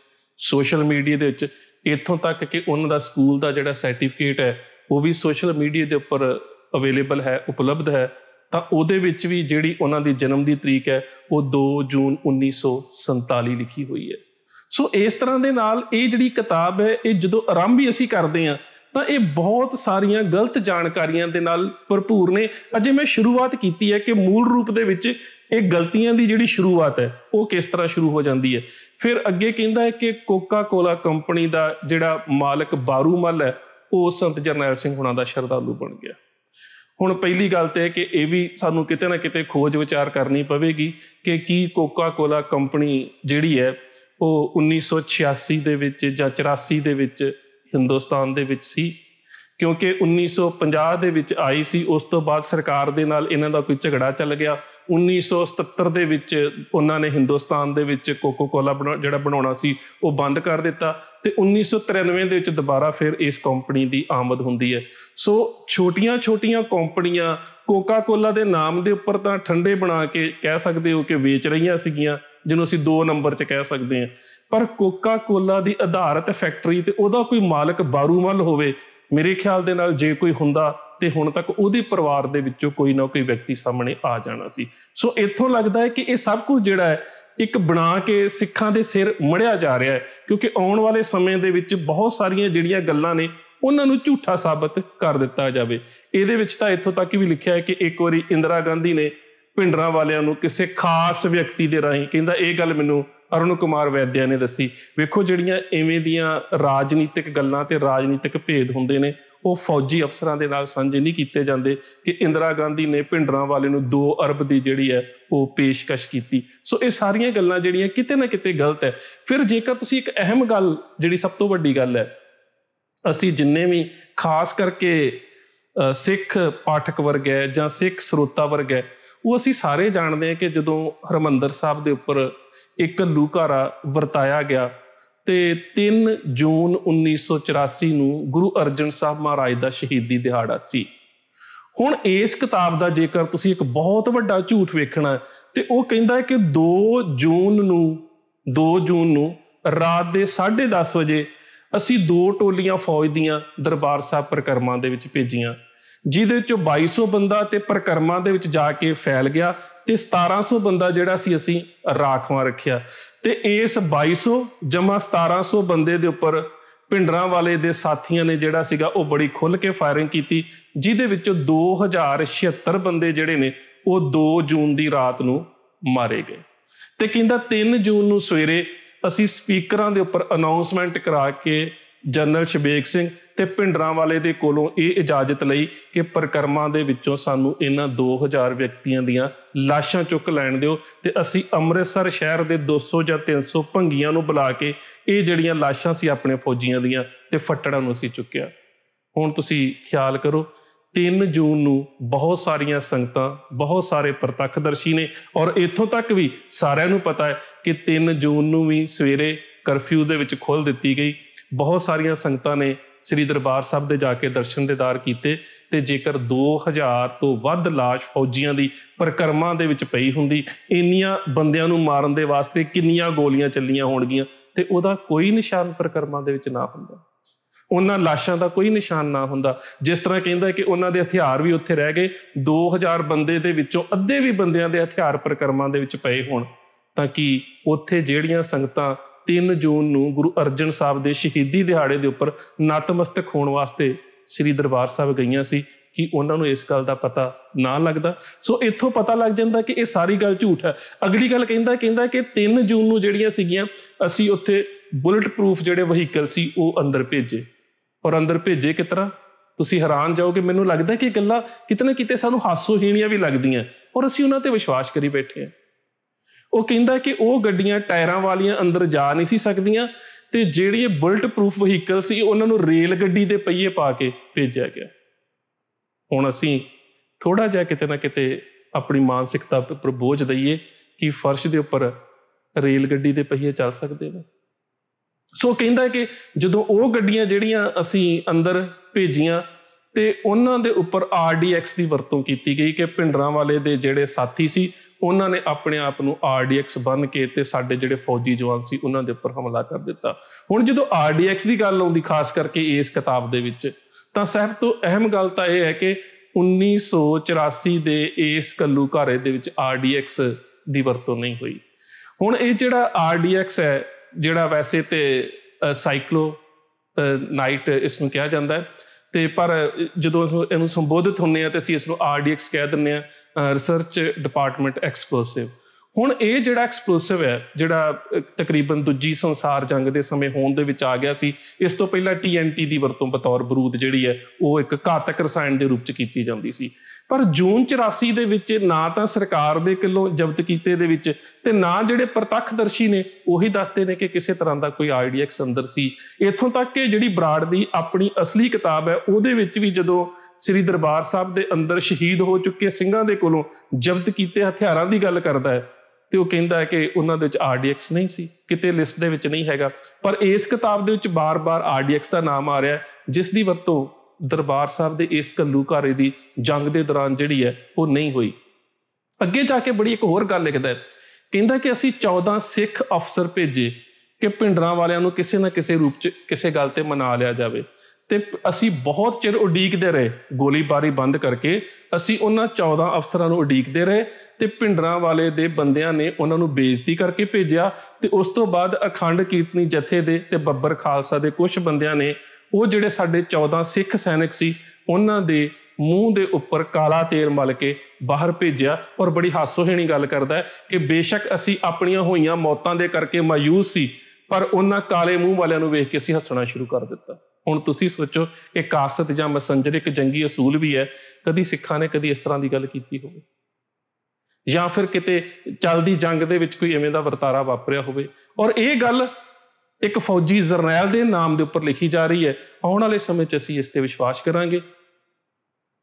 ਸੋਸ਼ਲ ਮੀਡੀਆ ਦੇ ਵਿੱਚ ਇੱਥੋਂ ਤੱਕ ਕਿ ਉਹਨਾਂ ਦਾ ਸਕੂਲ ਦਾ ਜਿਹੜਾ ਸਰਟੀਫਿਕੇਟ ਹੈ ਉਹ ਵੀ ਸੋਸ਼ਲ ਮੀਡੀਆ ਦੇ ਉੱਪਰ ਅਵੇਲੇਬਲ ਹੈ ਉਪਲਬਧ ਹੈ ਤਾਂ ਉਹਦੇ ਵਿੱਚ ਵੀ ਜਿਹੜੀ ਉਹਨਾਂ ਦੀ ਜਨਮ ਦੀ ਤਰੀਕ ਹੈ ਉਹ 2 ਜੂਨ 1947 ਲਿਖੀ ਹੋਈ ਹੈ ਸੋ ਇਸ ਤਰ੍ਹਾਂ ਦੇ ਨਾਲ ਇਹ ਜਿਹੜੀ ਕਿਤਾਬ ਹੈ ਇਹ ਜਦੋਂ ਆਰੰਭ ਹੀ ਅਸੀਂ ਕਰਦੇ ਹਾਂ ਤਾਂ ਇਹ ਬਹੁਤ ਸਾਰੀਆਂ ਗਲਤ ਜਾਣਕਾਰੀਆਂ ਦੇ ਨਾਲ ਭਰਪੂਰ ਨੇ ਅਜੇ ਮੈਂ ਸ਼ੁਰੂਆਤ ਕੀਤੀ ਹੈ ਕਿ ਮੂਲ ਰੂਪ ਦੇ ਵਿੱਚ ਇਹ ਗਲਤੀਆਂ ਦੀ ਜਿਹੜੀ ਸ਼ੁਰੂਆਤ ਹੈ ਉਹ ਕਿਸ ਤਰ੍ਹਾਂ ਸ਼ੁਰੂ ਹੋ ਜਾਂਦੀ ਹੈ ਫਿਰ ਅੱਗੇ ਕਹਿੰਦਾ ਹੈ ਕਿ ਕੋਕਾ-ਕੋਲਾ ਕੰਪਨੀ ਦਾ ਜਿਹੜਾ ਮਾਲਕ ਬਾਰੂਮਲ ਹੈ ਉਹ ਸੰਤ ਜਰਨੈਲ ਸਿੰਘ ਹੁਣਾਂ ਦਾ ਸ਼ਰਧਾਲੂ ਬਣ ਗਿਆ ਹੁਣ ਪਹਿਲੀ ਗੱਲ ਤੇ ਹੈ ਕਿ ਇਹ ਵੀ ਸਾਨੂੰ ਕਿਤੇ ਨਾ ਕਿਤੇ ਖੋਜ ਵਿਚਾਰ ਕਰਨੀ ਪਵੇਗੀ ਕਿ ਕੀ ਕੋਕਾ-ਕੋਲਾ ਕੰਪਨੀ ਜਿਹੜੀ ਹੈ ਉਹ 1986 ਦੇ ਵਿੱਚ ਜਾਂ 84 ਦੇ ਵਿੱਚ ਹਿੰਦੁਸਤਾਨ ਦੇ ਵਿੱਚ ਸੀ ਕਿਉਂਕਿ 1950 ਦੇ ਵਿੱਚ ਆਈ ਸੀ ਉਸ ਤੋਂ ਬਾਅਦ ਸਰਕਾਰ ਦੇ ਨਾਲ ਇਹਨਾਂ ਦਾ ਕੋਈ ਝਗੜਾ ਚੱਲ ਗਿਆ 1977 ਦੇ ਵਿੱਚ ਉਹਨਾਂ ਨੇ ਹਿੰਦੁਸਤਾਨ ਦੇ ਵਿੱਚ ਕੋਕੋ-ਕੋਲਾ ਜਿਹੜਾ ਬਣਾਉਣਾ ਸੀ ਉਹ ਬੰਦ ਕਰ ਦਿੱਤਾ ਤੇ 1993 ਦੇ ਵਿੱਚ ਦੁਬਾਰਾ ਫਿਰ ਇਸ ਕੰਪਨੀ ਦੀ ਆਮਦ ਹੁੰਦੀ ਹੈ ਸੋ ਛੋਟੀਆਂ-ਛੋਟੀਆਂ ਕੰਪਨੀਆਂ ਕੋਕਾ-ਕੋਲਾ ਦੇ ਨਾਮ ਦੇ ਉੱਪਰ ਤਾਂ ਠੰਡੇ ਬਣਾ ਕੇ ਕਹਿ ਸਕਦੇ ਹੋ ਕਿ ਵੇਚ ਰਹੀਆਂ ਸੀਗੀਆਂ ਜਿਹਨੂੰ ਅਸੀਂ 2 ਨੰਬਰ 'ਚ ਕਹਿ ਸਕਦੇ ਹਾਂ ਪਰ ਕੋਕਾ-ਕੋਲਾ ਦੀ ਆਧਾਰਿਤ ਫੈਕਟਰੀ ਤੇ ਉਹਦਾ ਕੋਈ ਮਾਲਕ ਬਾਰੂਮਲ ਹੋਵੇ ਮੇਰੇ ਖਿਆਲ ਦੇ ਨਾਲ ਜੇ ਕੋਈ ਹੁੰਦਾ ਤੇ ਹੁਣ ਤੱਕ ਉਹਦੇ ਪਰਿਵਾਰ ਦੇ ਵਿੱਚੋਂ ਕੋਈ ਨਾ ਕੋਈ ਵਿਅਕਤੀ ਸਾਹਮਣੇ ਆ ਜਾਣਾ ਸੀ ਸੋ ਇੱਥੋਂ ਲੱਗਦਾ ਹੈ ਕਿ ਇਹ ਸਭ ਕੁਝ ਜਿਹੜਾ ਹੈ ਇੱਕ ਬਣਾ ਕੇ ਸਿੱਖਾਂ ਦੇ ਸਿਰ ਮੜਿਆ ਜਾ ਰਿਹਾ ਹੈ ਕਿਉਂਕਿ ਆਉਣ ਵਾਲੇ ਸਮੇਂ ਦੇ ਵਿੱਚ ਬਹੁਤ ਸਾਰੀਆਂ ਜਿਹੜੀਆਂ ਗੱਲਾਂ ਨੇ ਉਹਨਾਂ ਨੂੰ ਝੂਠਾ ਸਾਬਤ ਕਰ ਦਿੱਤਾ ਜਾਵੇ ਇਹਦੇ ਵਿੱਚ ਤਾਂ ਇੱਥੋਂ ਤੱਕ ਵੀ ਲਿਖਿਆ ਹੈ ਕਿ ਇੱਕ ਵਾਰੀ ਇੰਦਰਾ ਗਾਂਧੀ ਨੇ ਪਿੰਡਰਾ ਵਾਲਿਆਂ ਨੂੰ ਕਿਸੇ ਖਾਸ ਵਿਅਕਤੀ ਦੇ ਰਾਹੀਂ ਕਹਿੰਦਾ ਇਹ ਗੱਲ ਮੈਨੂੰ ਅਰੁਣ ਕੁਮਾਰ ਵੈਦਿਆ ਨੇ ਦੱਸੀ ਵੇਖੋ ਜਿਹੜੀਆਂ ਐਵੇਂ ਦੀਆਂ ਰਾਜਨੀਤਿਕ ਗੱਲਾਂ ਤੇ ਰਾਜਨੀਤਿਕ ਭੇਦ ਹੁੰਦੇ ਨੇ ਉਹ ਫੌਜੀ ਅਫਸਰਾਂ ਦੇ ਨਾਲ ਸਾਂਝੇ ਨਹੀਂ ਕੀਤੇ ਜਾਂਦੇ ਕਿ ਇੰਦਰਾ ਗਾਂਧੀ ਨੇ ਭਿੰਡਰਾਂ ਵਾਲੇ ਨੂੰ 2 ਅਰਬ ਦੀ ਜਿਹੜੀ ਹੈ ਉਹ ਪੇਸ਼ਕਸ਼ ਕੀਤੀ ਸੋ ਇਹ ਸਾਰੀਆਂ ਗੱਲਾਂ ਜਿਹੜੀਆਂ ਕਿਤੇ ਨਾ ਕਿਤੇ ਗਲਤ ਹੈ ਫਿਰ ਜੇਕਰ ਤੁਸੀਂ ਇੱਕ ਅਹਿਮ ਗੱਲ ਜਿਹੜੀ ਸਭ ਤੋਂ ਵੱਡੀ ਗੱਲ ਹੈ ਅਸੀਂ ਜਿੰਨੇ ਵੀ ਖਾਸ ਕਰਕੇ ਸਿੱਖ ਪਾਠਕ ਵਰਗ ਹੈ ਜਾਂ ਸਿੱਖ ਸਰੋਤਾ ਵਰਗ ਹੈ ਉਹ ਅਸੀਂ ਸਾਰੇ ਜਾਣਦੇ ਹਾਂ ਕਿ ਜਦੋਂ ਹਰਮੰਦਰ ਸਾਹਿਬ ਦੇ ਉੱਪਰ ਇੱਕ ਲੂਕਾਰਾ ਵਰਤਾਇਆ ਗਿਆ ਤੇ 3 ਜੂਨ 1984 ਨੂੰ ਗੁਰੂ ਅਰਜਨ ਸਾਹਿਬ ਮਹਾਰਾਜ ਦਾ ਸ਼ਹੀਦੀ ਦਿਹਾੜਾ ਸੀ ਹੁਣ ਇਸ ਕਿਤਾਬ ਦਾ ਜੇਕਰ ਤੁਸੀਂ ਇੱਕ ਬਹੁਤ ਵੱਡਾ ਝੂਠ ਵੇਖਣਾ ਤੇ ਉਹ ਕਹਿੰਦਾ ਹੈ ਕਿ 2 ਜੂਨ ਨੂੰ 2 ਜੂਨ ਨੂੰ ਰਾਤ ਦੇ 10:30 ਵਜੇ ਅਸੀਂ ਦੋ ਟੋਲੀਆਂ ਫੌਜ ਦੀਆਂ ਦਰਬਾਰ ਸਾਹਿਬ ਪ੍ਰਕਰਮਾਂ ਦੇ ਵਿੱਚ ਭੇਜੀਆਂ ਜਿਹਦੇ ਚ 2200 ਬੰਦਾ ਤੇ ਪ੍ਰਕਰਮਾਂ ਦੇ ਵਿੱਚ ਜਾ ਕੇ ਫੈਲ ਗਿਆ ਤੇ 1700 ਬੰਦਾ ਜਿਹੜਾ ਸੀ ਅਸੀਂ ਰਾਖਵਾਂ ਰੱਖਿਆ ਤੇ ਇਸ 2200 ਜਮਾ 1700 ਬੰਦੇ ਦੇ ਉੱਪਰ ਪਿੰਡਰਾਂ ਵਾਲੇ ਦੇ ਸਾਥੀਆਂ ਨੇ ਜਿਹੜਾ ਸੀਗਾ ਉਹ ਬੜੀ ਖੁੱਲ ਕੇ ਫਾਇਰਿੰਗ ਕੀਤੀ ਜਿਹਦੇ ਵਿੱਚੋਂ 2076 ਬੰਦੇ ਜਿਹੜੇ ਨੇ ਉਹ 2 ਜੂਨ ਦੀ ਰਾਤ ਨੂੰ ਮਾਰੇ ਗਏ ਤੇ ਕਹਿੰਦਾ 3 ਜੂਨ ਨੂੰ ਸਵੇਰੇ ਅਸੀਂ ਸਪੀਕਰਾਂ ਦੇ ਉੱਪਰ ਅਨਾਉਂਸਮੈਂਟ ਕਰਾ ਕੇ ਜਨਰਲ ਸ਼ਬੀਕ ਸਿੰਘ ਤੇ ਪਿੰਡਰਾਂ ਵਾਲੇ ਦੇ ਕੋਲੋਂ ਇਹ ਇਜਾਜ਼ਤ ਲਈ ਕਿ ਪ੍ਰਕਰਮਾਂ ਦੇ ਵਿੱਚੋਂ ਸਾਨੂੰ ਇਹਨਾਂ 2000 ਵਿਅਕਤੀਆਂ ਦੀਆਂ ਲਾਸ਼ਾਂ ਚੁੱਕ ਲੈਣ ਦਿਓ ਤੇ ਅਸੀਂ ਅੰਮ੍ਰਿਤਸਰ ਸ਼ਹਿਰ ਦੇ 200 ਜਾਂ 300 ਭੰਗੀਆਂ ਨੂੰ ਬੁਲਾ ਕੇ ਇਹ ਜਿਹੜੀਆਂ ਲਾਸ਼ਾਂ ਸੀ ਆਪਣੇ ਫੌਜੀਆਂ ਦੀਆਂ ਤੇ ਫੱਟੜਾਂ ਨੂੰ ਅਸੀਂ ਚੁੱਕਿਆ ਹੁਣ ਤੁਸੀਂ ਖਿਆਲ ਕਰੋ 3 ਜੂਨ ਨੂੰ ਬਹੁਤ ਸਾਰੀਆਂ ਸੰਗਤਾਂ ਬਹੁਤ ਸਾਰੇ ਪ੍ਰਤੱਖਦਰਸ਼ੀ ਨੇ ਔਰ ਇੱਥੋਂ ਤੱਕ ਵੀ ਸਾਰਿਆਂ ਨੂੰ ਪਤਾ ਹੈ ਕਿ 3 ਜੂਨ ਨੂੰ ਵੀ ਸਵੇਰੇ ਕਰਫਿਊ ਦੇ ਵਿੱਚ ਖੋਲ ਦਿੱਤੀ ਗਈ ਬਹੁਤ ਸਾਰੀਆਂ ਸੰਗਤਾਂ ਨੇ ਸ੍ਰੀ ਦਰਬਾਰ ਸਾਹਿਬ ਦੇ ਜਾ ਕੇ ਦਰਸ਼ਨ ਦੇਦਾਰ ਕੀਤੇ ਤੇ ਜੇਕਰ 2000 ਤੋਂ ਵੱਧ লাশ ਫੌਜੀਆਂ ਦੀ ਪ੍ਰਕਰਮਾਂ ਦੇ ਵਿੱਚ ਪਈ ਹੁੰਦੀ ਇੰਨੀਆਂ ਬੰਦਿਆਂ ਨੂੰ ਮਾਰਨ ਦੇ ਵਾਸਤੇ ਕਿੰਨੀਆਂ ਗੋਲੀਆਂ ਚੱਲੀਆਂ ਹੋਣਗੀਆਂ ਤੇ ਉਹਦਾ ਕੋਈ ਨਿਸ਼ਾਨ ਪ੍ਰਕਰਮਾਂ ਦੇ ਵਿੱਚ ਨਾ ਹੁੰਦਾ ਉਹਨਾਂ ਲਾਸ਼ਾਂ ਦਾ ਕੋਈ ਨਿਸ਼ਾਨ ਨਾ ਹੁੰਦਾ ਜਿਸ ਤਰ੍ਹਾਂ ਕਹਿੰਦਾ ਕਿ ਉਹਨਾਂ ਦੇ ਹਥਿਆਰ ਵੀ ਉੱਥੇ ਰਹਿ ਗਏ 2000 ਬੰਦੇ ਦੇ ਵਿੱਚੋਂ ਅੱਧੇ ਵੀ ਬੰਦਿਆਂ ਦੇ ਹਥਿਆਰ ਪ੍ਰਕਰਮਾਂ ਦੇ ਵਿੱਚ ਪਏ ਹੋਣ ਤਾਂ ਕਿ ਉੱਥੇ ਜਿਹੜੀਆਂ ਸੰਗਤਾਂ 3 ਜੂਨ ਨੂੰ ਗੁਰੂ ਅਰਜਨ ਸਾਹਿਬ ਦੇ ਸ਼ਹੀਦੀ ਦਿਹਾੜੇ ਦੇ ਉੱਪਰ ਨਤਮਸਤਕ ਹੋਣ ਵਾਸਤੇ ਸ੍ਰੀ ਦਰਬਾਰ ਸਾਹਿਬ ਗਈਆਂ ਸੀ ਕਿ ਉਹਨਾਂ ਨੂੰ ਇਸ ਗੱਲ ਦਾ ਪਤਾ ਨਾ ਲੱਗਦਾ ਸੋ ਇੱਥੋਂ ਪਤਾ ਲੱਗ ਜਾਂਦਾ ਕਿ ਇਹ ਸਾਰੀ ਗੱਲ ਝੂਠ ਹੈ ਅਗਲੀ ਗੱਲ ਕਹਿੰਦਾ ਕਹਿੰਦਾ ਕਿ 3 ਜੂਨ ਨੂੰ ਜਿਹੜੀਆਂ ਸੀਗੀਆਂ ਅਸੀਂ ਉੱਥੇ ਬੁਲਟ ਪ੍ਰੂਫ ਜਿਹੜੇ ਵਹੀਕਲ ਸੀ ਉਹ ਅੰਦਰ ਭੇਜੇ ਔਰ ਅੰਦਰ ਭੇਜੇ ਕਿ ਤਰ੍ਹਾਂ ਤੁਸੀਂ ਹੈਰਾਨ ਜਾਓਗੇ ਮੈਨੂੰ ਲੱਗਦਾ ਕਿ ਇਹ ਗੱਲਾਂ ਕਿਤੇ ਕਿਤੇ ਸਾਨੂੰ ਹਾਸੋਹੀਣੀਆਂ ਵੀ ਲੱਗਦੀਆਂ ਔਰ ਅਸੀਂ ਉਹਨਾਂ ਤੇ ਵਿਸ਼ਵਾਸ ਕਰੀ ਬੈਠੇ ਹਾਂ ਉਹ ਕਹਿੰਦਾ ਕਿ ਉਹ ਗੱਡੀਆਂ ਟਾਇਰਾਂ ਵਾਲੀਆਂ ਅੰਦਰ ਜਾ ਨਹੀਂ ਸੀ ਸਕਦੀਆਂ ਤੇ ਇਹ ਬੁਲਟ ਪ੍ਰੂਫ ਵਹੀਕਲ ਸੀ ਉਹਨਾਂ ਨੂੰ ਰੇਲ ਗੱਡੀ ਦੇ ਪਹੀਏ ਪਾ ਕੇ ਭੇਜਿਆ ਗਿਆ ਹੁਣ ਅਸੀਂ ਥੋੜਾ ਜਿਹਾ ਕਿਤੇ ਨਾ ਕਿਤੇ ਆਪਣੀ ਮਾਨਸਿਕਤਾ ਉੱਪਰ ਬੋਝ ਦਈਏ ਕਿ ਫਰਸ਼ ਦੇ ਉੱਪਰ ਰੇਲ ਗੱਡੀ ਦੇ ਪਹੀਏ ਚੱਲ ਸਕਦੇ ਨੇ ਸੋ ਕਹਿੰਦਾ ਕਿ ਜਦੋਂ ਉਹ ਗੱਡੀਆਂ ਜਿਹੜੀਆਂ ਅਸੀਂ ਅੰਦਰ ਭੇਜੀਆਂ ਤੇ ਉਹਨਾਂ ਦੇ ਉੱਪਰ ਆਰਡੀਐਕਸ ਦੀ ਵਰਤੋਂ ਕੀਤੀ ਗਈ ਕਿ ਭਿੰਡਰਾਂ ਵਾਲੇ ਦੇ ਜਿਹੜੇ ਸਾਥੀ ਸੀ ਉਹਨਾਂ ਨੇ ਆਪਣੇ ਆਪ ਨੂੰ ਆਰਡੀਐਕਸ ਬਣ ਕੇ ਤੇ ਸਾਡੇ ਜਿਹੜੇ ਫੌਜੀ ਜਵਾਨ ਸੀ ਉਹਨਾਂ ਦੇ ਉੱਪਰ ਹਮਲਾ ਕਰ ਦਿੱਤਾ ਹੁਣ ਜਦੋਂ ਆਰਡੀਐਕਸ ਦੀ ਗੱਲ ਆਉਂਦੀ ਖਾਸ ਕਰਕੇ ਇਸ ਕਿਤਾਬ ਦੇ ਵਿੱਚ ਤਾਂ ਸਭ ਤੋਂ ਅਹਿਮ ਗੱਲ ਤਾਂ ਇਹ ਹੈ ਕਿ 1984 ਦੇ ਇਸ ਕੱਲੂ ਘਾਰੇ ਦੇ ਵਿੱਚ ਆਰਡੀਐਕਸ ਦੀ ਵਰਤੋਂ ਨਹੀਂ ਹੋਈ ਹੁਣ ਇਹ ਜਿਹੜਾ ਆਰਡੀਐਕਸ ਹੈ ਜਿਹੜਾ ਵੈਸੇ ਤੇ ਸਾਈਕਲੋ ਨਾਈਟ ਇਸ ਨੂੰ ਕਿਹਾ ਜਾਂਦਾ ਹੈ ਤੇ ਪਰ ਜਦੋਂ ਇਹਨੂੰ ਸੰਬੋਧਿਤ ਹੁੰਨੇ ਆ ਤੇ ਅਸੀਂ ਇਸ ਨੂੰ ਆਰਡੀਐਕਸ ਕਹਿ ਦਿੰਨੇ ਆ ਰਿਸਰਚ ਡਿਪਾਰਟਮੈਂਟ ਐਕਸਪਲੋਸਿਵ ਹੁਣ ਇਹ ਜਿਹੜਾ ਐਕਸਪਲੋਸਿਵ ਹੈ ਜਿਹੜਾ ਤਕਰੀਬਨ ਦੂਜੀ ਸੰਸਾਰ ਜੰਗ ਦੇ ਸਮੇਂ ਹੋਣ ਦੇ ਵਿੱਚ ਆ ਗਿਆ ਸੀ ਇਸ ਤੋਂ ਪਹਿਲਾਂ TNT ਦੀ ਵਰਤੋਂ ਬਤੌਰ ਬਰੂਦ ਜਿਹੜੀ ਹੈ ਉਹ ਇੱਕ ਘਾਤਕ ਰਸਾਇਣ ਦੇ ਰੂਪ ਚ ਕੀਤੀ ਜਾਂਦੀ ਸੀ ਪਰ ਜੂਨ 84 ਦੇ ਵਿੱਚ ਨਾ ਤਾਂ ਸਰਕਾਰ ਦੇ ਕਿਲੋ ਜ਼ਬਤ ਕੀਤੇ ਦੇ ਵਿੱਚ ਤੇ ਨਾ ਜਿਹੜੇ ਪ੍ਰਤੱਖਦਰਸ਼ੀ ਨੇ ਉਹੀ ਦੱਸਦੇ ਨੇ ਕਿ ਕਿਸੇ ਤਰ੍ਹਾਂ ਦਾ ਕੋਈ ਆਈਡੀਐਕਸ ਅੰਦਰ ਸੀ ਇਥੋਂ ਤੱਕ ਕਿ ਜਿਹੜੀ ਬਰਾੜ ਦੀ ਆਪਣੀ ਅਸਲੀ ਕਿਤਾਬ ਹੈ ਉਹਦੇ ਵਿੱਚ ਵੀ ਜਦੋਂ ਸ੍ਰੀ ਦਰਬਾਰ ਸਾਹਿਬ ਦੇ ਅੰਦਰ ਸ਼ਹੀਦ ਹੋ ਚੁੱਕੇ ਸਿੰਘਾਂ ਦੇ ਕੋਲੋਂ ਜ਼ਬਤ ਕੀਤੇ ਹਥਿਆਰਾਂ ਦੀ ਗੱਲ ਕਰਦਾ ਹੈ ਤੇ ਉਹ ਕਹਿੰਦਾ ਹੈ ਕਿ ਉਹਨਾਂ ਦੇ ਵਿੱਚ ਆਰਡੀਐਕਸ ਨਹੀਂ ਸੀ ਕਿਤੇ ਲਿਸਟ ਦੇ ਵਿੱਚ ਨਹੀਂ ਹੈਗਾ ਪਰ ਇਸ ਕਿਤਾਬ ਦੇ ਵਿੱਚ ਬਾਰ-ਬਾਰ ਆਰਡੀਐਕਸ ਦਾ ਨਾਮ ਆ ਰਿਹਾ ਜਿਸ ਦੀ ਵਰਤੋਂ ਦਰਬਾਰ ਸਾਹਿਬ ਦੇ ਇਸ ਕੱਲੂਕਾਰੇ ਦੀ ਜੰਗ ਦੇ ਦੌਰਾਨ ਜਿਹੜੀ ਹੈ ਉਹ ਨਹੀਂ ਹੋਈ ਅੱਗੇ ਜਾ ਕੇ ਬੜੀ ਇੱਕ ਹੋਰ ਗੱਲ ਲਿਖਦਾ ਹੈ ਕਹਿੰਦਾ ਕਿ ਅਸੀਂ 14 ਸਿੱਖ ਅਫਸਰ ਭੇਜੇ ਕਿ ਪਿੰਡਰਾਂ ਵਾਲਿਆਂ ਨੂੰ ਕਿਸੇ ਨਾ ਕਿਸੇ ਰੂਪ 'ਚ ਕਿਸੇ ਗੱਲ ਤੇ ਮਨਾ ਲਿਆ ਜਾਵੇ ਤੇ ਅਸੀਂ ਬਹੁਤ ਚਿਰ ਉਡੀਕਦੇ ਰਹੇ ਗੋਲੀਬਾਰੀ ਬੰਦ ਕਰਕੇ ਅਸੀਂ ਉਹਨਾਂ 14 ਅਫਸਰਾਂ ਨੂੰ ਉਡੀਕਦੇ ਰਹੇ ਤੇ ਪਿੰਡਰਾਂ ਵਾਲੇ ਦੇ ਬੰਦਿਆਂ ਨੇ ਉਹਨਾਂ ਨੂੰ ਬੇਇੱਜ਼ਤੀ ਕਰਕੇ ਭੇਜਿਆ ਤੇ ਉਸ ਤੋਂ ਬਾਅਦ ਅਖੰਡ ਕੀਰਤਨੀ ਜਥੇ ਦੇ ਤੇ ਬੱਬਰ ਖਾਲਸਾ ਦੇ ਕੁਝ ਬੰਦਿਆਂ ਨੇ ਉਹ ਜਿਹੜੇ ਸਾਡੇ 14 ਸਿੱਖ ਸੈਨਿਕ ਸੀ ਉਹਨਾਂ ਦੇ ਮੂੰਹ ਦੇ ਉੱਪਰ ਕਾਲਾ ਤੇਲ ਮਲ ਕੇ ਬਾਹਰ ਭੇਜਿਆ ਔਰ ਬੜੀ ਹਾਸੋਹੀਣੀ ਗੱਲ ਕਰਦਾ ਕਿ ਬੇਸ਼ੱਕ ਅਸੀਂ ਆਪਣੀਆਂ ਹੋਈਆਂ ਮੌਤਾਂ ਦੇ ਕਰਕੇ ਮਾਯੂਸ ਸੀ ਪਰ ਉਹਨਾਂ ਕਾਲੇ ਮੂੰਹ ਵਾਲਿਆਂ ਨੂੰ ਵੇਖ ਕੇ ਅਸੀਂ ਹੱਸਣਾ ਸ਼ੁਰੂ ਕਰ ਦਿੱਤਾ ਹੁਣ ਤੁਸੀਂ ਸੋਚੋ ਕਿ ਕਾਸਤ ਜਾਂ ਮਸੰਜਰ ਇੱਕ ਜੰਗੀ ਅਸੂਲ ਵੀ ਹੈ ਕਦੀ ਸਿੱਖਾਂ ਨੇ ਕਦੀ ਇਸ ਤਰ੍ਹਾਂ ਦੀ ਗੱਲ ਕੀਤੀ ਹੋਵੇ ਜਾਂ ਫਿਰ ਕਿਤੇ ਚੱਲਦੀ ਜੰਗ ਦੇ ਵਿੱਚ ਕੋਈ ਐਵੇਂ ਦਾ ਵਰਤਾਰਾ ਵਾਪਰਿਆ ਹੋਵੇ ਔਰ ਇਹ ਗੱਲ ਇੱਕ ਫੌਜੀ ਜਰਨੈਲ ਦੇ ਨਾਮ ਦੇ ਉੱਪਰ ਲਿਖੀ ਜਾ ਰਹੀ ਹੈ ਆਉਣ ਵਾਲੇ ਸਮੇਂ 'ਚ ਅਸੀਂ ਇਸ ਤੇ ਵਿਸ਼ਵਾਸ ਕਰਾਂਗੇ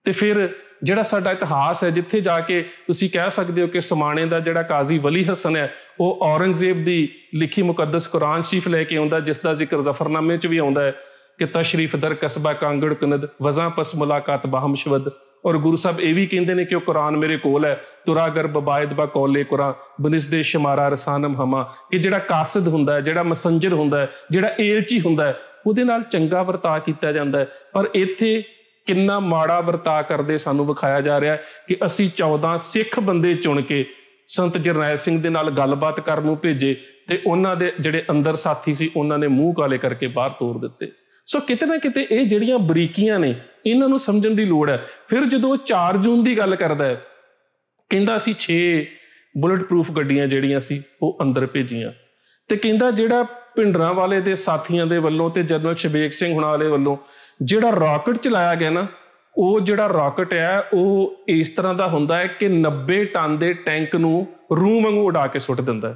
ਤੇ ਫਿਰ ਜਿਹੜਾ ਸਾਡਾ ਇਤਿਹਾਸ ਹੈ ਜਿੱਥੇ ਜਾ ਕੇ ਤੁਸੀਂ ਕਹਿ ਸਕਦੇ ਹੋ ਕਿ ਸਮਾਣੇ ਦਾ ਜਿਹੜਾ ਕਾਜ਼ੀ ਵਲੀ ਹਸਨ ਹੈ ਉਹ ਔਰੰਗਜ਼ੇਬ ਦੀ ਲਿਖੀ ਮੁਕੱਦਸ ਕੁਰਾਨ ਸ਼ਰੀਫ ਲੈ ਕੇ ਆਉਂਦਾ ਜਿਸ ਦਾ ਜ਼ਿਕਰ ਜ਼ਫਰਨਾਮੇ 'ਚ ਵੀ ਆਉਂਦਾ ਹੈ ਕਿ ਤਸ਼ਰੀਫ ਦਰ ਕਸਬਾ ਕਾਂਗੜ ਕਨਦ ਵਜ਼ਾਂ ਪਸ ਮੁਲਾਕਾਤ ਬਹਮਸ਼ਵਦ ਔਰ ਗੁਰੂ ਸਾਹਿਬ ਇਹ ਵੀ ਕਹਿੰਦੇ ਨੇ ਕਿ ਉਹ ਕੁਰਾਨ ਮੇਰੇ ਕੋਲ ਹੈ ਤੁਰਾ ਗਰ ਬਬਾਇਦ ਬਾ ਕੋਲੇ ਕੁਰਾ ਬਨਿਸ ਦੇ ਸ਼ਮਾਰਾ ਰਸਾਨਮ ਹਮਾ ਕਿ ਜਿਹੜਾ ਕਾਸਦ ਹੁੰਦਾ ਹੈ ਜਿਹੜਾ ਮਸੰਜਰ ਹੁੰਦਾ ਹੈ ਜਿਹੜਾ ਏਲਚੀ ਹੁੰਦਾ ਹੈ ਉਹਦੇ ਨਾਲ ਚੰਗਾ ਵਰਤਾਅ ਕੀਤਾ ਜਾਂਦਾ ਹੈ ਪਰ ਇੱਥੇ ਕਿੰਨਾ ਮਾੜਾ ਵਰਤਾਅ ਕਰਦੇ ਸਾਨੂੰ ਵਿਖਾਇਆ ਜਾ ਰਿਹਾ ਕਿ ਅਸੀਂ 14 ਸਿੱਖ ਬੰਦੇ ਚੁਣ ਕੇ ਸੰਤ ਜਰਨੈਲ ਸਿੰਘ ਦੇ ਨਾਲ ਗੱਲਬਾਤ ਕਰਨ ਨੂੰ ਭੇਜੇ ਤੇ ਉਹਨਾਂ ਦੇ ਜਿਹੜੇ ਅੰਦਰ ਸਾਥੀ ਸੀ ਉਹਨਾਂ ਨੇ ਮੂੰਹ ਕਾਲੇ ਕਰਕੇ ਬਾਹਰ ਤੋਰ ਦਿੱਤੇ ਸੋ ਕਿਤੇ ਨਾ ਕਿਤੇ ਇਹ ਜਿਹੜੀਆਂ ਬਰੀਕੀਆਂ ਨੇ ਇਹਨਾਂ ਨੂੰ ਸਮਝਣ ਦੀ ਲੋੜ ਹੈ ਫਿਰ ਜਦੋਂ 4 ਜੂਨ ਦੀ ਗੱਲ ਕਰਦਾ ਹੈ ਕਹਿੰਦਾ ਸੀ 6 ਬੁਲਟ ਪ੍ਰੂਫ ਗੱਡੀਆਂ ਜਿਹੜੀਆਂ ਸੀ ਉਹ ਅੰਦਰ ਭੇਜੀਆਂ ਤੇ ਕਹਿੰਦਾ ਜਿਹੜਾ ਪਿੰਡਰਾ ਵਾਲੇ ਦੇ ਸਾਥੀਆਂ ਦੇ ਵੱਲੋਂ ਤੇ ਜਨਰਲ ਸ਼ਬੇਕ ਸਿੰਘ ਹੁਣਾ ਵਾਲੇ ਵੱਲੋਂ ਜਿਹੜਾ ਰਾਕਟ ਚਲਾਇਆ ਗਿਆ ਨਾ ਉਹ ਜਿਹੜਾ ਰਾਕਟ ਹੈ ਉਹ ਇਸ ਤਰ੍ਹਾਂ ਦਾ ਹੁੰਦਾ ਹੈ ਕਿ 90 ਟਨ ਦੇ ਟੈਂਕ ਨੂੰ ਰੂਮ ਵਾਂਗੂ ਉਡਾ ਕੇ ਸੁੱਟ ਦਿੰਦਾ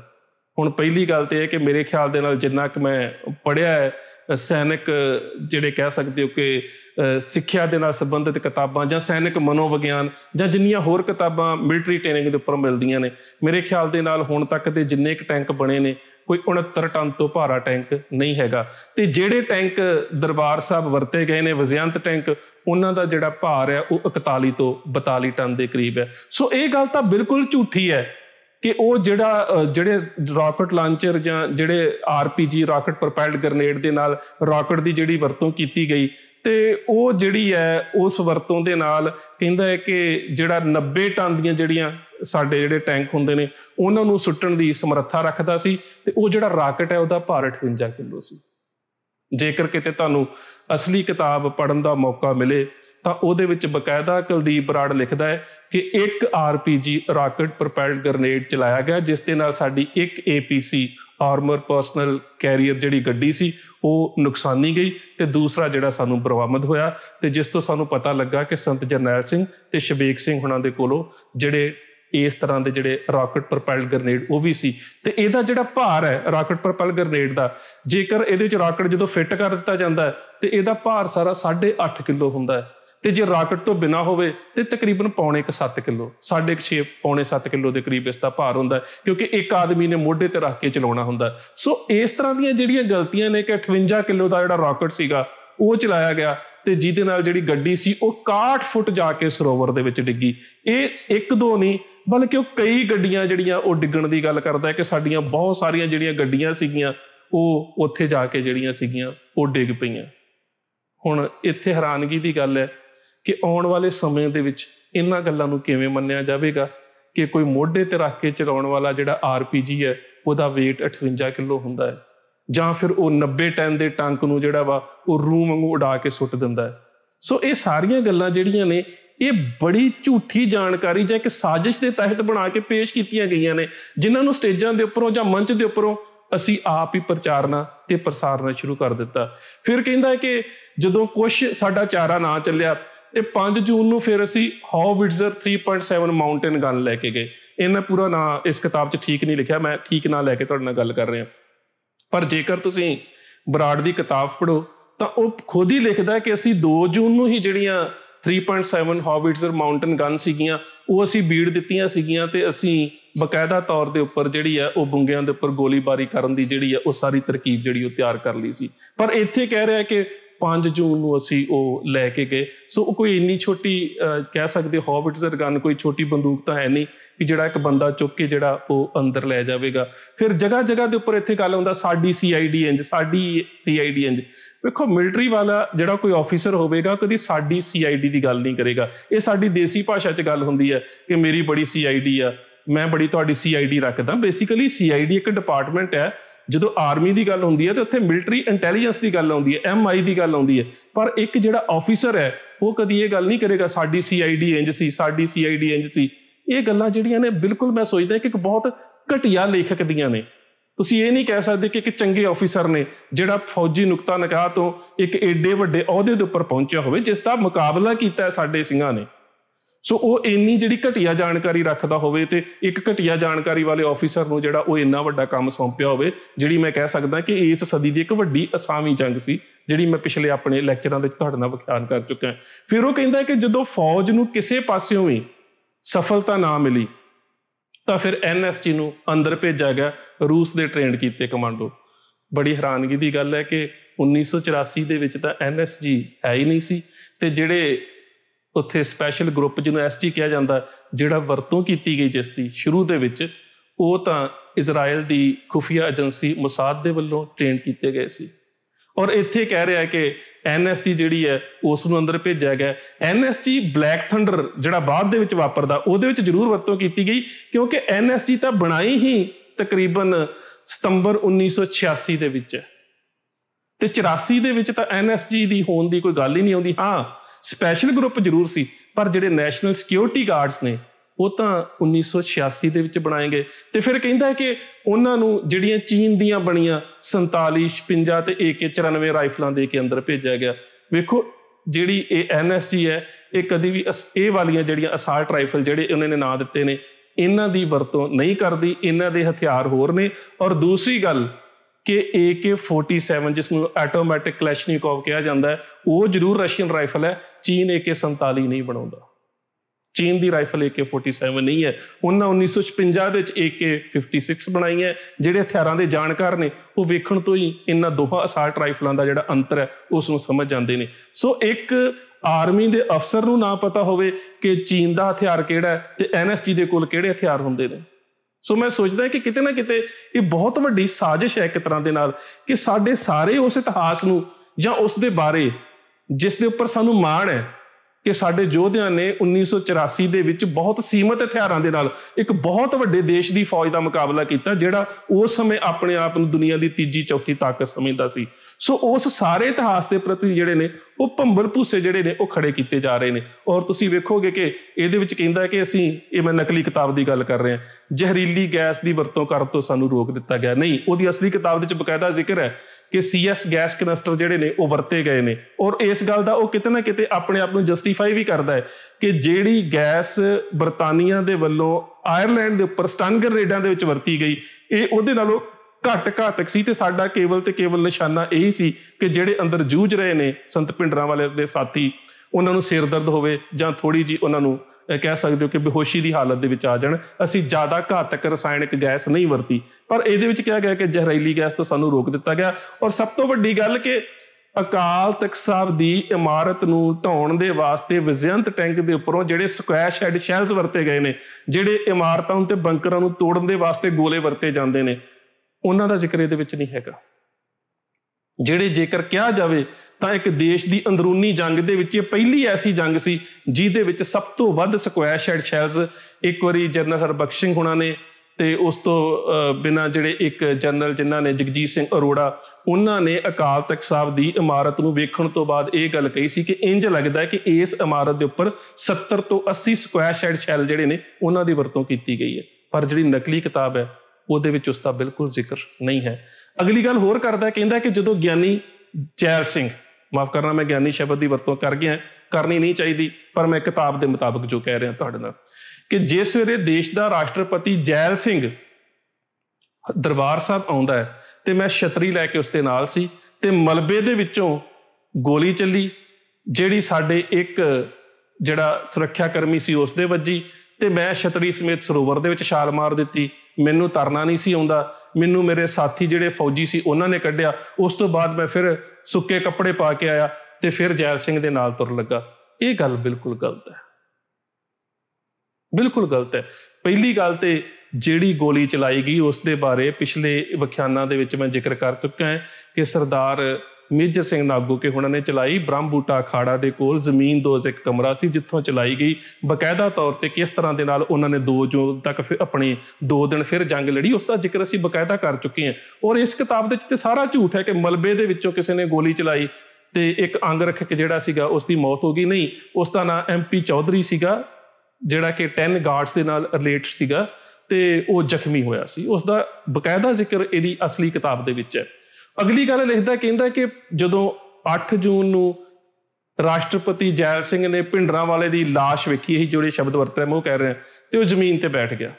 ਹੁਣ ਪਹਿਲੀ ਗੱਲ ਤੇ ਇਹ ਕਿ ਮੇਰੇ ਖਿਆਲ ਦੇ ਨਾਲ ਜਿੰਨਾ ਕਿ ਮੈਂ ਪੜਿਆ ਹੈ ਸੈਨਿਕ ਜਿਹੜੇ ਕਹਿ ਸਕਦੇ ਹੋ ਕਿ ਸਿੱਖਿਆ ਦੇ ਨਾਲ ਸੰਬੰਧਿਤ ਕਿਤਾਬਾਂ ਜਾਂ ਸੈਨਿਕ ਮਨੋਵਿਗਿਆਨ ਜਾਂ ਜਿੰਨੀਆਂ ਹੋਰ ਕਿਤਾਬਾਂ ਮਿਲਟਰੀ ਟ੍ਰੇਨਿੰਗ ਦੇ ਉੱਪਰ ਮਿਲਦੀਆਂ ਨੇ ਮੇਰੇ ਖਿਆਲ ਦੇ ਨਾਲ ਹੁਣ ਤੱਕ ਦੇ ਜਿੰਨੇ ਕ ਟੈਂਕ ਬਣੇ ਨੇ ਕੋਈ 69 ਟਨ ਤੋਂ ਭਾਰਾ ਟੈਂਕ ਨਹੀਂ ਹੈਗਾ ਤੇ ਜਿਹੜੇ ਟੈਂਕ ਦਰਬਾਰ ਸਾਹਿਬ ਵਰਤੇ ਗਏ ਨੇ ਵਿਜ਼ਯੰਤ ਟੈਂਕ ਉਹਨਾਂ ਦਾ ਜਿਹੜਾ ਭਾਰ ਹੈ ਉਹ 41 ਤੋਂ 42 ਟਨ ਦੇ ਕਰੀਬ ਹੈ ਸੋ ਇਹ ਗੱਲ ਤਾਂ ਬਿਲਕੁਲ ਝੂਠੀ ਹੈ ਕਿ ਉਹ ਜਿਹੜਾ ਜਿਹੜੇ ਰਾਕਟ ਲਾਂਚਰ ਜਾਂ ਜਿਹੜੇ ਆਰਪੀਜੀ ਰਾਕਟ ਪ੍ਰੋਪੈਲਡ ਗ੍ਰਨੇਡ ਦੇ ਨਾਲ ਰਾਕਟ ਦੀ ਜਿਹੜੀ ਵਰਤੋਂ ਕੀਤੀ ਗਈ ਤੇ ਉਹ ਜਿਹੜੀ ਹੈ ਉਸ ਵਰਤੋਂ ਦੇ ਨਾਲ ਕਹਿੰਦਾ ਹੈ ਕਿ ਜਿਹੜਾ 90 ਟਨ ਦੀਆਂ ਜਿਹੜੀਆਂ ਸਾਡੇ ਜਿਹੜੇ ਟੈਂਕ ਹੁੰਦੇ ਨੇ ਉਹਨਾਂ ਨੂੰ ਸੁੱਟਣ ਦੀ ਸਮਰੱਥਾ ਰੱਖਦਾ ਸੀ ਤੇ ਉਹ ਜਿਹੜਾ ਰਾਕਟ ਹੈ ਉਹਦਾ ਭਾਰ 58 ਕਿਲੋ ਸੀ ਜੇਕਰ ਕਿਤੇ ਤੁਹਾਨੂੰ ਅਸਲੀ ਕਿਤਾਬ ਪੜਨ ਦਾ ਮੌਕਾ ਮਿਲੇ ਤਾਂ ਉਹਦੇ ਵਿੱਚ ਬਕਾਇਦਾ ਕੁਲਦੀਪ ਬਰਾੜ ਲਿਖਦਾ ਹੈ ਕਿ ਇੱਕ ਆਰਪੀਜੀ ਰਾਕਟ ਪ੍ਰੋਪੈਲਡ ਗ੍ਰਨੇਡ ਚਲਾਇਆ ਗਿਆ ਜਿਸ ਦੇ ਨਾਲ ਸਾਡੀ ਇੱਕ ਏਪੀਸੀ ਆਰਮਰ ਪਰਸਨਲ ਕੈਰੀਅਰ ਜਿਹੜੀ ਗੱਡੀ ਸੀ ਉਹ ਨੁਕਸਾਨੀ ਗਈ ਤੇ ਦੂਸਰਾ ਜਿਹੜਾ ਸਾਨੂੰ ਬਰਵਾਮਦ ਹੋਇਆ ਤੇ ਜਿਸ ਤੋਂ ਸਾਨੂੰ ਪਤਾ ਲੱਗਾ ਕਿ ਸੰਤ ਜਰਨੈਲ ਸਿੰਘ ਤੇ ਸ਼ਬੀਕ ਸਿੰਘ ਹੁਣਾਂ ਦੇ ਕੋਲੋਂ ਜਿਹੜੇ ਇਸ ਤਰ੍ਹਾਂ ਦੇ ਜਿਹੜੇ ਰਾਕਟ ਪ੍ਰੋਪੈਲਡ ਗ੍ਰਨੇਡ ਉਹ ਵੀ ਸੀ ਤੇ ਇਹਦਾ ਜਿਹੜਾ ਭਾਰ ਹੈ ਰਾਕਟ ਪ੍ਰੋਪੈਲਡ ਗ੍ਰਨੇਡ ਦਾ ਜੇਕਰ ਇਹਦੇ ਵਿੱਚ ਰਾਕਟ ਜਦੋਂ ਫਿੱਟ ਕਰ ਦਿੱਤਾ ਜਾਂਦਾ ਤੇ ਇਹਦਾ ਭਾਰ ਸਾਰਾ 8.5 ਕਿਲੋ ਹੁੰਦਾ ਹੈ ਤੇ ਜੇ ਰਾਕਟ ਤੋਂ ਬਿਨਾ ਹੋਵੇ ਤੇ ਤਕਰੀਬਨ ਪੌਣੇ 1.7 ਕਿਲੋ ਸਾਡੇ 6.5 ਪੌਣੇ 7 ਕਿਲੋ ਦੇ ਕਰੀਬ ਇਸ ਦਾ ਭਾਰ ਹੁੰਦਾ ਕਿਉਂਕਿ ਇੱਕ ਆਦਮੀ ਨੇ ਮੋਢੇ ਤੇ ਰੱਖ ਕੇ ਚਲਾਉਣਾ ਹੁੰਦਾ ਸੋ ਇਸ ਤਰ੍ਹਾਂ ਦੀਆਂ ਜਿਹੜੀਆਂ ਗਲਤੀਆਂ ਨੇ ਕਿ 58 ਕਿਲੋ ਦਾ ਜਿਹੜਾ ਰਾਕਟ ਸੀਗਾ ਉਹ ਚਲਾਇਆ ਗਿਆ ਤੇ ਜਿਹਦੇ ਨਾਲ ਜਿਹੜੀ ਗੱਡੀ ਸੀ ਉਹ 61 ਫੁੱਟ ਜਾ ਕੇ ਸਰੋਵਰ ਦੇ ਵਿੱਚ ਡਿੱਗੀ ਇਹ ਇੱਕ ਦੋ ਨਹੀਂ ਬਲਕਿ ਉਹ ਕਈ ਗੱਡੀਆਂ ਜਿਹੜੀਆਂ ਉਹ ਡਿੱਗਣ ਦੀ ਗੱਲ ਕਰਦਾ ਹੈ ਕਿ ਸਾਡੀਆਂ ਬਹੁਤ ਸਾਰੀਆਂ ਜਿਹੜੀਆਂ ਗੱਡੀਆਂ ਸੀਗੀਆਂ ਉਹ ਉੱਥੇ ਜਾ ਕੇ ਜਿਹੜੀਆਂ ਸੀਗੀਆਂ ਉਹ ਡਿੱਗ ਪਈਆਂ ਹੁਣ ਇੱਥੇ ਹੈਰਾਨਗੀ ਦੀ ਗੱਲ ਹੈ ਕਿ ਆਉਣ ਵਾਲੇ ਸਮੇਂ ਦੇ ਵਿੱਚ ਇਹਨਾਂ ਗੱਲਾਂ ਨੂੰ ਕਿਵੇਂ ਮੰਨਿਆ ਜਾਵੇਗਾ ਕਿ ਕੋਈ ਮੋਢੇ ਤੇ ਰੱਖ ਕੇ ਚਲਾਉਣ ਵਾਲਾ ਜਿਹੜਾ ਆਰਪੀਜੀ ਹੈ ਉਹਦਾ weight 58 ਕਿਲੋ ਹੁੰਦਾ ਹੈ ਜਾਂ ਫਿਰ ਉਹ 90 ਟਨ ਦੇ ਟੈਂਕ ਨੂੰ ਜਿਹੜਾ ਵਾ ਉਹ ਰੂਮ ਵਾਂਗੂ ਉਡਾ ਕੇ ਸੁੱਟ ਦਿੰਦਾ ਹੈ ਸੋ ਇਹ ਸਾਰੀਆਂ ਗੱਲਾਂ ਜਿਹੜੀਆਂ ਨੇ ਇਹ ਬੜੀ ਝੂਠੀ ਜਾਣਕਾਰੀ ਜਾਂ ਇੱਕ ਸਾਜ਼ਿਸ਼ ਦੇ ਤਹਿਤ ਬਣਾ ਕੇ ਪੇਸ਼ ਕੀਤੀਆਂ ਗਈਆਂ ਨੇ ਜਿਨ੍ਹਾਂ ਨੂੰ ਸਟੇਜਾਂ ਦੇ ਉੱਪਰੋਂ ਜਾਂ ਮੰਚ ਦੇ ਉੱਪਰੋਂ ਅਸੀਂ ਆਪ ਹੀ ਪ੍ਰਚਾਰਨਾ ਤੇ ਪ੍ਰਸਾਰਨਾ ਸ਼ੁਰੂ ਕਰ ਦਿੱਤਾ ਫਿਰ ਕਹਿੰਦਾ ਕਿ ਜਦੋਂ ਕੁਝ ਸਾਡਾ ਚਾਰਾ ਨਾ ਚੱਲਿਆ ਤੇ 5 ਜੂਨ ਨੂੰ ਫਿਰ ਅਸੀਂ ਹਾਉਵਿਟਜ਼ਰ 3.7 ਮਾਉਂਟੇਨ ਗਨ ਲੈ ਕੇ ਗਏ ਇਹਨਾਂ ਪੂਰਾ ਨਾਂ ਇਸ ਕਿਤਾਬ 'ਚ ਠੀਕ ਨਹੀਂ ਲਿਖਿਆ ਮੈਂ ਠੀਕ ਨਾਂ ਲੈ ਕੇ ਤੁਹਾਡੇ ਨਾਲ ਗੱਲ ਕਰ ਰਿਹਾ ਪਰ ਜੇਕਰ ਤੁਸੀਂ ਬਰਾੜ ਦੀ ਕਿਤਾਬ ਪੜੋ ਤਾਂ ਉਹ ਖੁਦ ਹੀ ਲਿਖਦਾ ਹੈ ਕਿ ਅਸੀਂ 2 ਜੂਨ ਨੂੰ ਹੀ ਜਿਹੜੀਆਂ 3.7 ਹਾਵਿਟਜ਼ਰ ਮਾਊਂਟਨ ਗਨ ਸੀਗੀਆਂ ਉਹ ਅਸੀਂ ਬੀੜ ਦਿੱਤੀਆਂ ਸੀਗੀਆਂ ਤੇ ਅਸੀਂ ਬਕਾਇਦਾ ਤੌਰ ਦੇ ਉੱਪਰ ਜਿਹੜੀ ਆ ਉਹ ਬੁੰਗਿਆਂ ਦੇ ਉੱਪਰ ਗੋਲੀਬਾਰੀ ਕਰਨ ਦੀ ਜਿਹੜੀ ਆ ਉਹ ਸਾਰੀ ਤਰਕੀਬ ਜਿਹੜੀ ਉਹ ਤਿਆਰ ਕਰ ਲਈ ਸੀ ਪਰ ਇੱਥੇ ਕਹਿ ਰਿਹਾ ਕਿ 5 ਜੂਨ ਨੂੰ ਅਸੀਂ ਉਹ ਲੈ ਕੇ ਗਏ ਸੋ ਉਹ ਕੋਈ ਇੰਨੀ ਛੋਟੀ ਕਹਿ ਸਕਦੇ ਹੌਵਿਟਜ਼ਰ ਗਨ ਕੋਈ ਛੋਟੀ ਬੰਦੂਕ ਤਾਂ ਹੈ ਨਹੀਂ ਕਿ ਜਿਹੜਾ ਇੱਕ ਬੰਦਾ ਚੁੱਕ ਕੇ ਜਿਹੜਾ ਉਹ ਅੰਦਰ ਲੈ ਜਾਵੇਗਾ ਫਿਰ ਜਗ੍ਹਾ ਜਗ੍ਹਾ ਦੇ ਉੱਪਰ ਇੱਥੇ ਗੱਲ ਹੁੰਦਾ ਸਾਡੀ ਸੀਆਈਡੀ ਇੰਜ ਸਾਡੀ ਸੀਆਈਡੀ ਇੰਜ ਵੇਖੋ ਮਿਲਟਰੀ ਵਾਲਾ ਜਿਹੜਾ ਕੋਈ ਆਫੀਸਰ ਹੋਵੇਗਾ ਕਦੀ ਸਾਡੀ ਸੀਆਈਡੀ ਦੀ ਗੱਲ ਨਹੀਂ ਕਰੇਗਾ ਇਹ ਸਾਡੀ ਦੇਸੀ ਭਾਸ਼ਾ 'ਚ ਗੱਲ ਹੁੰਦੀ ਹੈ ਕਿ ਮੇਰੀ ਬੜੀ ਸੀਆਈਡੀ ਆ ਮੈਂ ਬੜੀ ਤੁਹਾਡੀ ਸੀਆਈਡੀ ਰੱਖਦਾ ਬੇਸਿਕਲੀ ਸੀਆਈਡੀ ਇੱਕ ਡਿਪਾਰਟਮੈਂਟ ਹੈ ਜਦੋਂ ਆਰਮੀ ਦੀ ਗੱਲ ਹੁੰਦੀ ਹੈ ਤੇ ਉੱਥੇ ਮਿਲਟਰੀ ਇੰਟੈਲੀਜੈਂਸ ਦੀ ਗੱਲ ਆਉਂਦੀ ਹੈ ਐਮ ਆਈ ਦੀ ਗੱਲ ਆਉਂਦੀ ਹੈ ਪਰ ਇੱਕ ਜਿਹੜਾ ਆਫੀਸਰ ਹੈ ਉਹ ਕਦੀ ਇਹ ਗੱਲ ਨਹੀਂ ਕਰੇਗਾ ਸਾਡੀ ਸੀਆਈਡੀ ਇੰਜ ਸੀ ਸਾਡੀ ਸੀਆਈਡੀ ਇੰਜ ਸੀ ਇਹ ਗੱਲਾਂ ਜਿਹੜੀਆਂ ਨੇ ਬਿਲਕੁਲ ਮੈਂ ਸੋਚਦਾ ਕਿ ਇੱਕ ਬਹੁਤ ਘਟੀਆ ਲੇਖਕ ਦੀਆਂ ਨੇ ਤੁਸੀਂ ਇਹ ਨਹੀਂ ਕਹਿ ਸਕਦੇ ਕਿ ਇੱਕ ਚੰਗੇ ਆਫੀਸਰ ਨੇ ਜਿਹੜਾ ਫੌਜੀ ਨੁਕਤਾ ਨਕਾਹ ਤੋਂ ਇੱਕ ਏਡੇ ਵੱਡੇ ਅਹੁਦੇ ਦੇ ਉੱਪਰ ਪਹੁੰਚਿਆ ਹੋਵੇ ਜਿਸ ਦਾ ਮੁਕਾਬਲਾ ਕੀਤਾ ਹੈ ਸਾਡੇ ਸਿੰਘਾਂ ਨੇ ਸੋ ਉਹ ਇੰਨੀ ਜਿਹੜੀ ਘਟੀਆ ਜਾਣਕਾਰੀ ਰੱਖਦਾ ਹੋਵੇ ਤੇ ਇੱਕ ਘਟੀਆ ਜਾਣਕਾਰੀ ਵਾਲੇ ਆਫੀਸਰ ਨੂੰ ਜਿਹੜਾ ਉਹ ਇੰਨਾ ਵੱਡਾ ਕੰਮ ਸੌਂਪਿਆ ਹੋਵੇ ਜਿਹੜੀ ਮੈਂ ਕਹਿ ਸਕਦਾ ਕਿ ਇਸ ਸਦੀ ਦੀ ਇੱਕ ਵੱਡੀ ਅਸਾਮੀ ਜੰਗ ਸੀ ਜਿਹੜੀ ਮੈਂ ਪਿਛਲੇ ਆਪਣੇ ਲੈਕਚਰਾਂ ਦੇ ਵਿੱਚ ਤੁਹਾਡੇ ਨਾਲ ਵਿਖਿਆਨ ਕਰ ਚੁੱਕਾ ਫਿਰ ਉਹ ਕਹਿੰਦਾ ਕਿ ਜਦੋਂ ਫੌਜ ਨੂੰ ਕਿਸੇ ਪਾਸਿਓਂ ਵੀ ਸਫਲਤਾ ਨਾ ਮਿਲੀ ਤਾਂ ਫਿਰ ਐਨਐਸਟੀ ਨੂੰ ਅੰਦਰ ਭੇਜਿਆ ਗਿਆ ਰੂਸ ਦੇ ਟ੍ਰੇਨਡ ਕੀਤੇ ਕਮਾਂਡੋ ਬੜੀ ਹੈਰਾਨਗੀ ਦੀ ਗੱਲ ਹੈ ਕਿ 1984 ਦੇ ਵਿੱਚ ਤਾਂ ਐਨਐਸਜੀ ਹੈ ਹੀ ਨਹੀਂ ਸੀ ਤੇ ਜਿਹੜੇ ਉੱਥੇ ਸਪੈਸ਼ਲ ਗਰੁੱਪ ਜਿਹਨੂੰ ਐਸਟੀ ਕਿਹਾ ਜਾਂਦਾ ਜਿਹੜਾ ਵਰਤੋਂ ਕੀਤੀ ਗਈ ਜਿਸ ਦੀ ਸ਼ੁਰੂ ਦੇ ਵਿੱਚ ਉਹ ਤਾਂ ਇਜ਼ਰਾਈਲ ਦੀ ਖੁਫੀਆ ਏਜੰਸੀ ਮੋਸਾਦ ਦੇ ਵੱਲੋਂ ਟ੍ਰੇਨ ਕੀਤੇ ਗਏ ਸੀ ਔਰ ਇੱਥੇ ਕਹਿ ਰਿਹਾ ਕਿ ਐਨਐਸਟੀ ਜਿਹੜੀ ਹੈ ਉਸ ਨੂੰ ਅੰਦਰ ਭੇਜਿਆ ਗਿਆ ਐਨਐਸਟੀ ਬਲੈਕ ਥੰਡਰ ਜਿਹੜਾ ਬਾਅਦ ਦੇ ਵਿੱਚ ਵਾਪਰਦਾ ਉਹਦੇ ਵਿੱਚ ਜ਼ਰੂਰ ਵਰਤੋਂ ਕੀਤੀ ਗਈ ਕਿਉਂਕਿ ਐਨਐਸਟੀ ਤਾਂ ਬਣਾਈ ਹੀ ਤਕਰੀਬਨ ਸਤੰਬਰ 1986 ਦੇ ਵਿੱਚ ਤੇ 84 ਦੇ ਵਿੱਚ ਤਾਂ ਐਨਐਸਜੀ ਦੀ ਹੋਣ ਦੀ ਕੋਈ ਗੱਲ ਹੀ ਨਹੀਂ ਆਉਂਦੀ ਹਾਂ ਸਪੈਸ਼ਲ ਗਰੁੱਪ ਜ਼ਰੂਰ ਸੀ ਪਰ ਜਿਹੜੇ ਨੈਸ਼ਨਲ ਸਿਕਿਉਰਿਟੀ ਗਾਰਡਸ ਨੇ ਉਹ ਤਾਂ 1986 ਦੇ ਵਿੱਚ ਬਣਾਏ ਗਏ ਤੇ ਫਿਰ ਕਹਿੰਦਾ ਕਿ ਉਹਨਾਂ ਨੂੰ ਜਿਹੜੀਆਂ ਚੀਨ ਦੀਆਂ ਬਣੀਆਂ 47 56 ਤੇ AK94 ਰਾਈਫਲਾਂ ਦੇ ਕੇ ਅੰਦਰ ਭੇਜਿਆ ਗਿਆ ਵੇਖੋ ਜਿਹੜੀ ਇਹ NSG ਹੈ ਇਹ ਕਦੀ ਵੀ ਇਹ ਵਾਲੀਆਂ ਜਿਹੜੀਆਂ ਅਸਾਲਟ ਰਾਈਫਲ ਜਿਹੜੇ ਉਹਨਾਂ ਨੇ ਨਾਂ ਦਿੱਤੇ ਨੇ ਇਹਨਾਂ ਦੀ ਵਰਤੋਂ ਨਹੀਂ ਕਰਦੀ ਇਹਨਾਂ ਦੇ ਹਥਿਆਰ ਹੋਰ ਨੇ ਔਰ ਦੂਸਰੀ ਗੱਲ ਕਿ AK47 ਜਿਸ ਨੂੰ ਆਟੋਮੈਟਿਕ ਕਲੈਸ਼ਨੀਕੋਵ ਕਿਹਾ ਜਾਂਦਾ ਹੈ ਉਹ ਜ਼ਰੂਰ ਰਸ਼ੀਅਨ ਰਾਈਫਲ ਹੈ ਚੀਨ AK47 ਨਹੀਂ ਬਣਾਉਂਦਾ ਚੀਨ ਦੀ ਰਾਈਫਲ AK47 ਨਹੀਂ ਹੈ ਉਹਨਾਂ 1956 ਦੇ ਵਿੱਚ AK56 ਬਣਾਈ ਹੈ ਜਿਹੜੇ ਹਥਿਆਰਾਂ ਦੇ ਜਾਣਕਾਰ ਨੇ ਉਹ ਵੇਖਣ ਤੋਂ ਹੀ ਇਹਨਾਂ ਦੋਹਾਂ ਅਸਾਲਟ ਰਾਈਫਲਾਂ ਦਾ ਜਿਹੜਾ ਅੰਤਰ ਹੈ ਉਸ ਨੂੰ ਸਮਝ ਜਾਂਦੇ ਨੇ ਸੋ ਇੱਕ ਆਰਮੀ ਦੇ ਅਫਸਰ ਨੂੰ ਨਾ ਪਤਾ ਹੋਵੇ ਕਿ ਚੀਨ ਦਾ ਹਥਿਆਰ ਕਿਹੜਾ ਹੈ ਤੇ ਐਨਐਸਜੀ ਦੇ ਕੋਲ ਕਿਹੜੇ ਹਥਿਆਰ ਹੁੰਦੇ ਨੇ ਸੋ ਮੈਂ ਸੋਚਦਾ ਕਿ ਕਿਤੇ ਨਾ ਕਿਤੇ ਇਹ ਬਹੁਤ ਵੱਡੀ ਸਾਜ਼ਿਸ਼ ਹੈ ਇੱਕ ਤਰ੍ਹਾਂ ਦੇ ਨਾਲ ਕਿ ਸਾਡੇ ਸਾਰੇ ਉਸ ਇਤਿਹਾਸ ਨੂੰ ਜਾਂ ਉਸ ਦੇ ਬਾਰੇ ਜਿਸ ਦੇ ਉੱਪਰ ਸਾਨੂੰ ਮਾਣ ਹੈ ਕਿ ਸਾਡੇ ਯੋਧਿਆਂ ਨੇ 1984 ਦੇ ਵਿੱਚ ਬਹੁਤ ਸੀਮਤ ਹਥਿਆਰਾਂ ਦੇ ਨਾਲ ਇੱਕ ਬਹੁਤ ਵੱਡੇ ਦੇਸ਼ ਦੀ ਫੌਜ ਦਾ ਮੁਕਾਬਲਾ ਕੀਤਾ ਜਿਹੜਾ ਉਸ ਸਮੇਂ ਆਪਣੇ ਆਪ ਨੂੰ ਦੁਨੀਆ ਦੀ ਤੀਜੀ ਚੌਥੀ ਤਾਕਤ ਸਮਝਦਾ ਸੀ ਸੋ ਉਸ ਸਾਰੇ ਇਤਿਹਾਸ ਦੇ ਪ੍ਰਤੀ ਜਿਹੜੇ ਨੇ ਉਹ ਭੰਬਲ ਭੂਸੇ ਜਿਹੜੇ ਨੇ ਉਹ ਖੜੇ ਕੀਤੇ ਜਾ ਰਹੇ ਨੇ ਔਰ ਤੁਸੀਂ ਵੇਖੋਗੇ ਕਿ ਇਹਦੇ ਵਿੱਚ ਕਹਿੰਦਾ ਕਿ ਅਸੀਂ ਇਹ ਮੈਂ ਨਕਲੀ ਕਿਤਾਬ ਦੀ ਗੱਲ ਕਰ ਰਿਹਾ ਜ਼ਹਿਰੀਲੀ ਗੈਸ ਦੀ ਵਰਤੋਂ ਕਰਨ ਤੋਂ ਸਾਨੂੰ ਰੋਕ ਦਿੱਤਾ ਗਿਆ ਨਹੀਂ ਉਹਦੀ ਅਸਲੀ ਕਿਤਾਬ ਦੇ ਵਿੱਚ ਬਕਾਇਦਾ ਜ਼ਿਕਰ ਹੈ ਕਿ ਸੀਐਸ ਗੈਸ ਕਨਸਟਰ ਜਿਹੜੇ ਨੇ ਉਹ ਵਰਤੇ ਗਏ ਨੇ ਔਰ ਇਸ ਗੱਲ ਦਾ ਉਹ ਕਿਤੇ ਨਾ ਕਿਤੇ ਆਪਣੇ ਆਪ ਨੂੰ ਜਸਟੀਫਾਈ ਵੀ ਕਰਦਾ ਹੈ ਕਿ ਜਿਹੜੀ ਗੈਸ ਬਰਤਾਨੀਆਂ ਦੇ ਵੱਲੋਂ ਆਇਰਲੈਂਡ ਦੇ ਉੱਪਰ ਸਟੰਗਰ ਰੇਡਾਂ ਦੇ ਵਿੱਚ ਵਰਤੀ ਗਈ ਇਹ ਉਹਦੇ ਨਾਲੋਂ ਘੱਟ ਘਾਤਕ ਸੀ ਤੇ ਸਾਡਾ ਕੇਵਲ ਤੇ ਕੇਵਲ ਨਿਸ਼ਾਨਾ ਇਹ ਸੀ ਕਿ ਜਿਹੜੇ ਅੰਦਰ ਜੂਝ ਰਹੇ ਨੇ ਸੰਤ ਪਿੰਡਰਾਂ ਵਾਲੇ ਦੇ ਸਾਥੀ ਉਹਨਾਂ ਨੂੰ ਸਿਰ ਦਰਦ ਹੋਵੇ ਜਾਂ ਥੋੜੀ ਜੀ ਉਹਨਾਂ ਨੂੰ ਕਹਿ ਸਕਦੇ ਹੋ ਕਿ ਬੇਹੋਸ਼ੀ ਦੀ ਹਾਲਤ ਦੇ ਵਿੱਚ ਆ ਜਾਣ ਅਸੀਂ ਜ਼ਿਆਦਾ ਘਾਤਕ ਰਸਾਇਣਿਕ ਗੈਸ ਨਹੀਂ ਵਰਤੀ ਪਰ ਇਹਦੇ ਵਿੱਚ ਕਿਹਾ ਗਿਆ ਕਿ ਜ਼ਹਿਰੀਲੀ ਗੈਸ ਤੋਂ ਸਾਨੂੰ ਰੋਕ ਦਿੱਤਾ ਗਿਆ ਔਰ ਸਭ ਤੋਂ ਵੱਡੀ ਗੱਲ ਕਿ ਅਕਾਲ ਤਖਤ ਸਾਹਿਬ ਦੀ ਇਮਾਰਤ ਨੂੰ ਢਾਉਣ ਦੇ ਵਾਸਤੇ ਵਿਜ਼ਯੰਤ ਟੈਂਕ ਦੇ ਉੱਪਰੋਂ ਜਿਹੜੇ ਸਕੁਐਸ਼ ਹੈਡ ਸ਼ੈਲਸ ਵਰਤੇ ਗਏ ਨੇ ਜਿਹੜੇ ਇਮਾਰਤਾਂ ਉੱਤੇ ਬੰਕਰਾਂ ਨੂੰ ਤੋੜਨ ਦੇ ਵਾਸਤੇ ਗੋਲੇ ਵਰਤੇ ਜਾਂਦੇ ਨੇ ਉਹਨਾਂ ਦਾ ਜ਼ਿਕਰ ਇਹਦੇ ਵਿੱਚ ਨਹੀਂ ਹੈਗਾ ਜਿਹੜੇ ਜੇਕਰ ਕਿਹਾ ਜਾਵੇ ਤਾਂ ਇੱਕ ਦੇਸ਼ ਦੀ ਅੰਦਰੂਨੀ ਜੰਗ ਦੇ ਵਿੱਚ ਇਹ ਪਹਿਲੀ ਐਸੀ ਜੰਗ ਸੀ ਜਿਹਦੇ ਵਿੱਚ ਸਭ ਤੋਂ ਵੱਧ ਸਕੁਐਸ਼ ਹੈਡ ਸ਼ੈਲਸ ਇੱਕ ਵਾਰੀ ਜਨਰਲ ਹਰਬਖਸ਼ ਸਿੰਘ ਹੁਣਾ ਨੇ ਤੇ ਉਸ ਤੋਂ ਬਿਨਾ ਜਿਹੜੇ ਇੱਕ ਜਨਰਲ ਜਿਨ੍ਹਾਂ ਨੇ ਜਗਜੀਤ ਸਿੰਘ ਅਰੋੜਾ ਉਹਨਾਂ ਨੇ ਅਕਾਲ ਤਖਤ ਸਾਹਿਬ ਦੀ ਇਮਾਰਤ ਨੂੰ ਵੇਖਣ ਤੋਂ ਬਾਅਦ ਇਹ ਗੱਲ ਕਹੀ ਸੀ ਕਿ ਇੰਜ ਲੱਗਦਾ ਹੈ ਕਿ ਇਸ ਇਮਾਰਤ ਦੇ ਉੱਪਰ 70 ਤੋਂ 80 ਸਕੁਐਸ਼ ਹੈਡ ਸ਼ੈਲ ਜਿਹੜੇ ਨੇ ਉਹਨਾਂ ਦੀ ਵਰਤੋਂ ਕੀਤੀ ਗਈ ਹੈ ਪਰ ਜਿਹੜੀ ਨਕਲੀ ਕਿਤਾਬ ਹੈ ਉਹਦੇ ਵਿੱਚ ਉਸ ਦਾ ਬਿਲਕੁਲ ਜ਼ਿਕਰ ਨਹੀਂ ਹੈ ਅਗਲੀ ਗੱਲ ਹੋਰ ਕਰਦਾ ਕਹਿੰਦਾ ਕਿ ਜਦੋਂ ਗਿਆਨੀ ਚੈਰ ਸਿੰਘ ਮਾਫ ਕਰਨਾ ਮੈਂ ਗਿਆਨੀ ਸ਼ਬਦ ਦੀ ਵਰਤੋਂ ਕਰ ਗਿਆ ਕਰਨੀ ਨਹੀਂ ਚਾਹੀਦੀ ਪਰ ਮੈਂ ਕਿਤਾਬ ਦੇ ਮੁਤਾਬਕ ਜੋ ਕਹਿ ਰਿਹਾ ਤੁਹਾਡੇ ਨਾਲ ਕਿ ਜਿਸ ਵੇਲੇ ਦੇਸ਼ ਦਾ ਰਾਸ਼ਟਰਪਤੀ ਜੈਲ ਸਿੰਘ ਦਰਬਾਰ ਸਾਹਿਬ ਆਉਂਦਾ ਹੈ ਤੇ ਮੈਂ ਛਤਰੀ ਲੈ ਕੇ ਉਸ ਦੇ ਨਾਲ ਸੀ ਤੇ ਮਲਬੇ ਦੇ ਵਿੱਚੋਂ ਗੋਲੀ ਚੱਲੀ ਜਿਹੜੀ ਸਾਡੇ ਇੱਕ ਜਿਹੜਾ ਸੁਰੱਖਿਆ ਕਰਮੀ ਸੀ ਉਸ ਦੇ ਵੱਜੀ ਤੇ ਮੈਂ ਛਤਰੀ ਸਮੇਤ ਸਰੋਵਰ ਦੇ ਵਿੱਚ ਛਾਲ ਮਾਰ ਦਿੱਤੀ ਮੈਨੂੰ ਤਰਨਾ ਨਹੀਂ ਸੀ ਆਉਂਦਾ ਮੈਨੂੰ ਮੇਰੇ ਸਾਥੀ ਜਿਹੜੇ ਫੌਜੀ ਸੀ ਉਹਨਾਂ ਨੇ ਕੱਢਿਆ ਉਸ ਤੋਂ ਬਾਅਦ ਮੈਂ ਫਿਰ ਸੁੱਕੇ ਕੱਪੜੇ ਪਾ ਕੇ ਆਇਆ ਤੇ ਫਿਰ ਜੈਲ ਸਿੰਘ ਦੇ ਨਾਲ ਤੁਰ ਲੱਗਾ ਇਹ ਗੱਲ ਬਿਲਕੁਲ ਗਲਤ ਹੈ ਬਿਲਕੁਲ ਗਲਤ ਹੈ ਪਹਿਲੀ ਗੱਲ ਤੇ ਜਿਹੜੀ ਗੋਲੀ ਚਲਾਈ ਗਈ ਉਸ ਦੇ ਬਾਰੇ ਪਿਛਲੇ ਵਿਖਿਆਨਾਂ ਦੇ ਵਿੱਚ ਮੈਂ ਜ਼ਿਕਰ ਕਰ ਚੁੱਕਾ ਹਾਂ ਕਿ ਸਰਦਾਰ ਮੇਜਰ ਸਿੰਘ ਨਾਗੂ ਕੇ ਹੁਣਾਂ ਨੇ ਚਲਾਈ ਬ੍ਰਹਮਬੂਟਾ ਅਖਾੜਾ ਦੇ ਕੋਲ ਜ਼ਮੀਨ ਦੋਜ਼ ਇੱਕ ਕਮਰਾ ਸੀ ਜਿੱਥੋਂ ਚਲਾਈ ਗਈ ਬਕਾਇਦਾ ਤੌਰ ਤੇ ਕਿਸ ਤਰ੍ਹਾਂ ਦੇ ਨਾਲ ਉਹਨਾਂ ਨੇ ਦੋ ਜੂਨ ਤੱਕ ਫਿਰ ਆਪਣੀ 2 ਦਿਨ ਫਿਰ ਜੰਗ ਲੜੀ ਉਸ ਦਾ ਜ਼ਿਕਰ ਅਸੀਂ ਬਕਾਇਦਾ ਕਰ ਚੁੱਕੇ ਹਾਂ ਔਰ ਇਸ ਕਿਤਾਬ ਦੇ ਵਿੱਚ ਤੇ ਸਾਰਾ ਝੂਠ ਹੈ ਕਿ ਮਲਬੇ ਦੇ ਵਿੱਚੋਂ ਕਿਸੇ ਨੇ ਗੋਲੀ ਚਲਾਈ ਤੇ ਇੱਕ ਅੰਗ ਰੱਖਕ ਜਿਹੜਾ ਸੀਗਾ ਉਸ ਦੀ ਮੌਤ ਹੋ ਗਈ ਨਹੀਂ ਉਸ ਦਾ ਨਾਮ ਐਮਪੀ ਚੌਧਰੀ ਸੀਗਾ ਜਿਹੜਾ ਕਿ 10 ਗਾਰਡਸ ਦੇ ਨਾਲ ਰਿਲੇਟ ਸੀਗਾ ਤੇ ਉਹ ਜ਼ਖਮੀ ਹੋਇਆ ਸੀ ਉਸ ਦਾ ਬਕਾਇਦਾ ਜ਼ਿਕਰ ਇਹਦੀ ਅਸਲੀ ਕਿਤਾਬ ਦੇ ਵਿੱਚ ਹੈ ਅਗਲੀ ਗੱਲ ਲਿਖਦਾ ਕਹਿੰਦਾ ਕਿ ਜਦੋਂ 8 ਜੂਨ ਨੂੰ ਰਾਸ਼ਟਰਪਤੀ ਜੈਲ ਸਿੰਘ ਨੇ ਭਿੰਡਰਾਂ ਵਾਲੇ ਦੀ লাশ ਵੇਖੀ ਇਹ ਜਿਹੜੇ ਸ਼ਬਦ ਵਰਤਿਆ ਮੈਂ ਉਹ ਕਹਿ ਰਿਹਾ ਤੇ ਉਹ ਜ਼ਮੀਨ ਤੇ ਬੈਠ ਗਿਆ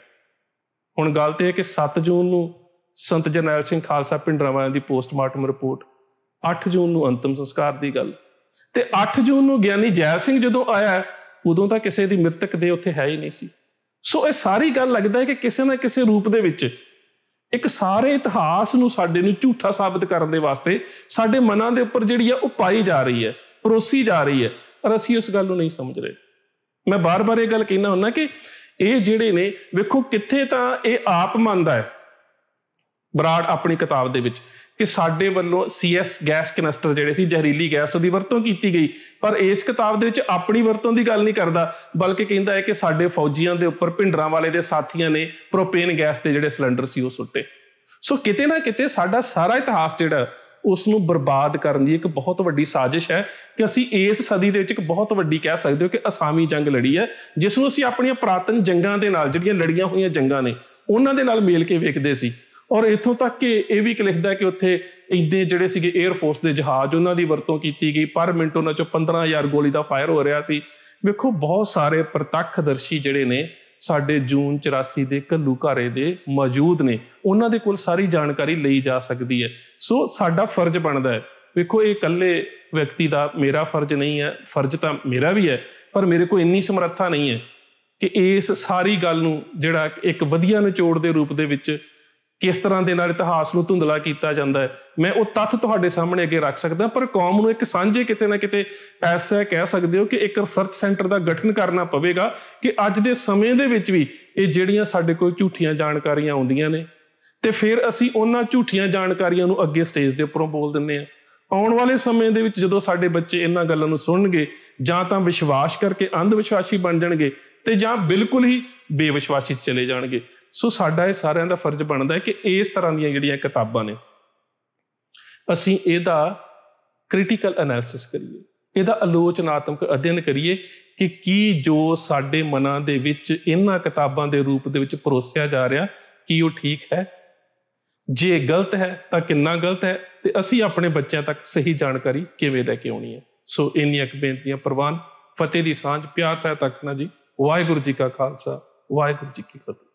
ਹੁਣ ਗੱਲ ਤੇ ਹੈ ਕਿ 7 ਜੂਨ ਨੂੰ ਸੰਤ ਜਰਨੈਲ ਸਿੰਘ ਖਾਲਸਾ ਭਿੰਡਰਾਂ ਵਾਲਿਆਂ ਦੀ ਪੋਸਟਮਾਰਟਮ ਰਿਪੋਰਟ 8 ਜੂਨ ਨੂੰ ਅੰਤਮ ਸੰਸਕਾਰ ਦੀ ਗੱਲ ਤੇ 8 ਜੂਨ ਨੂੰ ਗਿਆਨੀ ਜੈਲ ਸਿੰਘ ਜਦੋਂ ਆਇਆ ਉਦੋਂ ਤਾਂ ਕਿਸੇ ਦੀ ਮ੍ਰਿਤਕ ਦੇ ਉੱਥੇ ਹੈ ਹੀ ਨਹੀਂ ਸੀ ਸੋ ਇਹ ਸਾਰੀ ਗੱਲ ਲੱਗਦਾ ਹੈ ਕਿ ਕਿਸੇ ਨਾ ਕਿਸੇ ਰੂਪ ਦੇ ਵਿੱਚ ਇੱਕ ਸਾਰੇ ਇਤਿਹਾਸ ਨੂੰ ਸਾਡੇ ਨੂੰ ਝੂਠਾ ਸਾਬਤ ਕਰਨ ਦੇ ਵਾਸਤੇ ਸਾਡੇ ਮਨਾਂ ਦੇ ਉੱਪਰ ਜਿਹੜੀ ਆ ਉਹ ਪਾਈ ਜਾ ਰਹੀ ਹੈ ਪਰੋਸੀ ਜਾ ਰਹੀ ਹੈ ਪਰ ਅਸੀਂ ਉਸ ਗੱਲ ਨੂੰ ਨਹੀਂ ਸਮਝ ਰਹੇ ਮੈਂ ਬਾਰ-ਬਾਰ ਇਹ ਗੱਲ ਕਹਿਣਾ ਹੁੰਦਾ ਕਿ ਇਹ ਜਿਹੜੇ ਨੇ ਵੇਖੋ ਕਿੱਥੇ ਤਾਂ ਇਹ ਆਪ ਮੰਨਦਾ ਹੈ ਬਰਾੜ ਆਪਣੀ ਕਿਤਾਬ ਦੇ ਵਿੱਚ ਕਿ ਸਾਡੇ ਵੱਲੋਂ ਸੀਐਸ ਗੈਸ ਕਨਸਟਰ ਜਿਹੜੇ ਸੀ ਜ਼ਹਿਰੀਲੀ ਗੈਸ ਉਹਦੀ ਵਰਤੋਂ ਕੀਤੀ ਗਈ ਪਰ ਇਸ ਕਿਤਾਬ ਦੇ ਵਿੱਚ ਆਪਣੀ ਵਰਤੋਂ ਦੀ ਗੱਲ ਨਹੀਂ ਕਰਦਾ ਬਲਕਿ ਕਹਿੰਦਾ ਹੈ ਕਿ ਸਾਡੇ ਫੌਜੀਆਂ ਦੇ ਉੱਪਰ ਭਿੰਡਰਾਂ ਵਾਲੇ ਦੇ ਸਾਥੀਆਂ ਨੇ ਪ੍ਰੋਪੇਨ ਗੈਸ ਦੇ ਜਿਹੜੇ ਸਿਲੰਡਰ ਸੀ ਉਹ ਸੁੱਟੇ ਸੋ ਕਿਤੇ ਨਾ ਕਿਤੇ ਸਾਡਾ ਸਾਰਾ ਇਤਿਹਾਸ ਜਿਹੜਾ ਉਸ ਨੂੰ ਬਰਬਾਦ ਕਰਨ ਦੀ ਇੱਕ ਬਹੁਤ ਵੱਡੀ ਸਾਜ਼ਿਸ਼ ਹੈ ਕਿ ਅਸੀਂ ਇਸ ਸਦੀ ਦੇ ਵਿੱਚ ਇੱਕ ਬਹੁਤ ਵੱਡੀ ਕਹਿ ਸਕਦੇ ਹੋ ਕਿ ਅਸਾਮੀ ਜੰਗ ਲੜੀ ਹੈ ਜਿਸ ਨੂੰ ਅਸੀਂ ਆਪਣੀਆਂ ਪ੍ਰਾਤਨ ਜੰਗਾਂ ਦੇ ਨਾਲ ਜਿਹੜੀਆਂ ਲੜੀਆਂ ਹੋਈਆਂ ਜੰਗਾਂ ਨੇ ਉਹਨਾਂ ਦੇ ਨਾਲ ਮੇਲ ਕੇ ਵੇਖਦੇ ਸੀ ਔਰ ਇਥੋਂ ਤੱਕ ਕਿ ਇਹ ਵੀ ਲਿਖਦਾ ਕਿ ਉੱਥੇ ਇੰਦੇ ਜਿਹੜੇ ਸੀਗੇ 에ਅਰ ਫੋਰਸ ਦੇ ਜਹਾਜ਼ ਉਹਨਾਂ ਦੀ ਵਰਤੋਂ ਕੀਤੀ ਗਈ ਪਰ ਮਿੰਟ ਉਹਨਾਂ ਚੋਂ 15000 ਗੋਲੀ ਦਾ ਫਾਇਰ ਹੋ ਰਿਹਾ ਸੀ ਵੇਖੋ ਬਹੁਤ ਸਾਰੇ ਪ੍ਰਤੱਖਦਰਸ਼ੀ ਜਿਹੜੇ ਨੇ ਸਾਡੇ ਜੂਨ 84 ਦੇ ਕੱਲੂ ਘਾਰੇ ਦੇ ਮੌਜੂਦ ਨੇ ਉਹਨਾਂ ਦੇ ਕੋਲ ਸਾਰੀ ਜਾਣਕਾਰੀ ਲਈ ਜਾ ਸਕਦੀ ਹੈ ਸੋ ਸਾਡਾ ਫਰਜ਼ ਬਣਦਾ ਹੈ ਵੇਖੋ ਇਹ ਇਕੱਲੇ ਵਿਅਕਤੀ ਦਾ ਮੇਰਾ ਫਰਜ਼ ਨਹੀਂ ਹੈ ਫਰਜ਼ ਤਾਂ ਮੇਰਾ ਵੀ ਹੈ ਪਰ ਮੇਰੇ ਕੋਲ ਇੰਨੀ ਸਮਰੱਥਾ ਨਹੀਂ ਹੈ ਕਿ ਇਸ ਸਾਰੀ ਗੱਲ ਨੂੰ ਜਿਹੜਾ ਇੱਕ ਵਧੀਆ ਨਿਚੋੜ ਦੇ ਰੂਪ ਦੇ ਵਿੱਚ ਕਿਸ ਤਰ੍ਹਾਂ ਦੇ ਨਾਲ ਇਤਿਹਾਸ ਨੂੰ ਧੁੰਦਲਾ ਕੀਤਾ ਜਾਂਦਾ ਹੈ ਮੈਂ ਉਹ ਤੱਥ ਤੁਹਾਡੇ ਸਾਹਮਣੇ ਅੱਗੇ ਰੱਖ ਸਕਦਾ ਪਰ ਕੌਮ ਨੂੰ ਇੱਕ ਸਾਂਝੇ ਕਿਤੇ ਨਾ ਕਿਤੇ ਐਸਾ ਕਹਿ ਸਕਦੇ ਹੋ ਕਿ ਇੱਕ ਰਿਸਰਚ ਸੈਂਟਰ ਦਾ ਗਠਨ ਕਰਨਾ ਪਵੇਗਾ ਕਿ ਅੱਜ ਦੇ ਸਮੇਂ ਦੇ ਵਿੱਚ ਵੀ ਇਹ ਜਿਹੜੀਆਂ ਸਾਡੇ ਕੋਲ ਝੂਠੀਆਂ ਜਾਣਕਾਰੀਆਂ ਆਉਂਦੀਆਂ ਨੇ ਤੇ ਫਿਰ ਅਸੀਂ ਉਹਨਾਂ ਝੂਠੀਆਂ ਜਾਣਕਾਰੀਆਂ ਨੂੰ ਅੱਗੇ ਸਟੇਜ ਦੇ ਉੱਪਰੋਂ ਬੋਲ ਦਿੰਨੇ ਆ ਆਉਣ ਵਾਲੇ ਸਮੇਂ ਦੇ ਵਿੱਚ ਜਦੋਂ ਸਾਡੇ ਬੱਚੇ ਇਹਨਾਂ ਗੱਲਾਂ ਨੂੰ ਸੁਣਨਗੇ ਜਾਂ ਤਾਂ ਵਿਸ਼ਵਾਸ ਕਰਕੇ ਅੰਧ ਵਿਸ਼ਵਾਸੀ ਬਣ ਜਾਣਗੇ ਤੇ ਜਾਂ ਬਿਲਕੁਲ ਹੀ ਬੇਵਿਸ਼ਵਾਸੀ ਚਲੇ ਜਾਣਗੇ ਸੋ ਸਾਡਾ ਇਹ ਸਾਰਿਆਂ ਦਾ ਫਰਜ਼ ਬਣਦਾ ਹੈ ਕਿ ਇਸ ਤਰ੍ਹਾਂ ਦੀਆਂ ਜਿਹੜੀਆਂ ਕਿਤਾਬਾਂ ਨੇ ਅਸੀਂ ਇਹਦਾ ਕ੍ਰਿਟੀਕਲ ਅਨਾਲਿਸਿਸ ਕਰੀਏ ਇਹਦਾ ਆਲੋਚਨਾਤਮਕ ਅਧਿਐਨ ਕਰੀਏ ਕਿ ਕੀ ਜੋ ਸਾਡੇ ਮਨਾਂ ਦੇ ਵਿੱਚ ਇਹਨਾਂ ਕਿਤਾਬਾਂ ਦੇ ਰੂਪ ਦੇ ਵਿੱਚ ਪਰੋਸਿਆ ਜਾ ਰਿਹਾ ਕੀ ਉਹ ਠੀਕ ਹੈ ਜੇ ਗਲਤ ਹੈ ਤਾਂ ਕਿੰਨਾ ਗਲਤ ਹੈ ਤੇ ਅਸੀਂ ਆਪਣੇ ਬੱਚਿਆਂ ਤੱਕ ਸਹੀ ਜਾਣਕਾਰੀ ਕਿਵੇਂ ਲੈ ਕੇ ਆਉਣੀ ਹੈ ਸੋ ਇੰਨੀ ਕੁ ਬੇਨਤੀਆਂ ਪ੍ਰਵਾਨ ਫਤਿਹ ਦੀ ਸਾਂਝ ਪਿਆਰ ਸਹਿਤ ਨਾ ਜੀ ਵਾਹਿਗੁਰੂ ਜੀ ਕਾ ਖਾਲਸਾ ਵਾਹਿਗੁਰੂ ਜੀ ਕੀ ਫਤਿਹ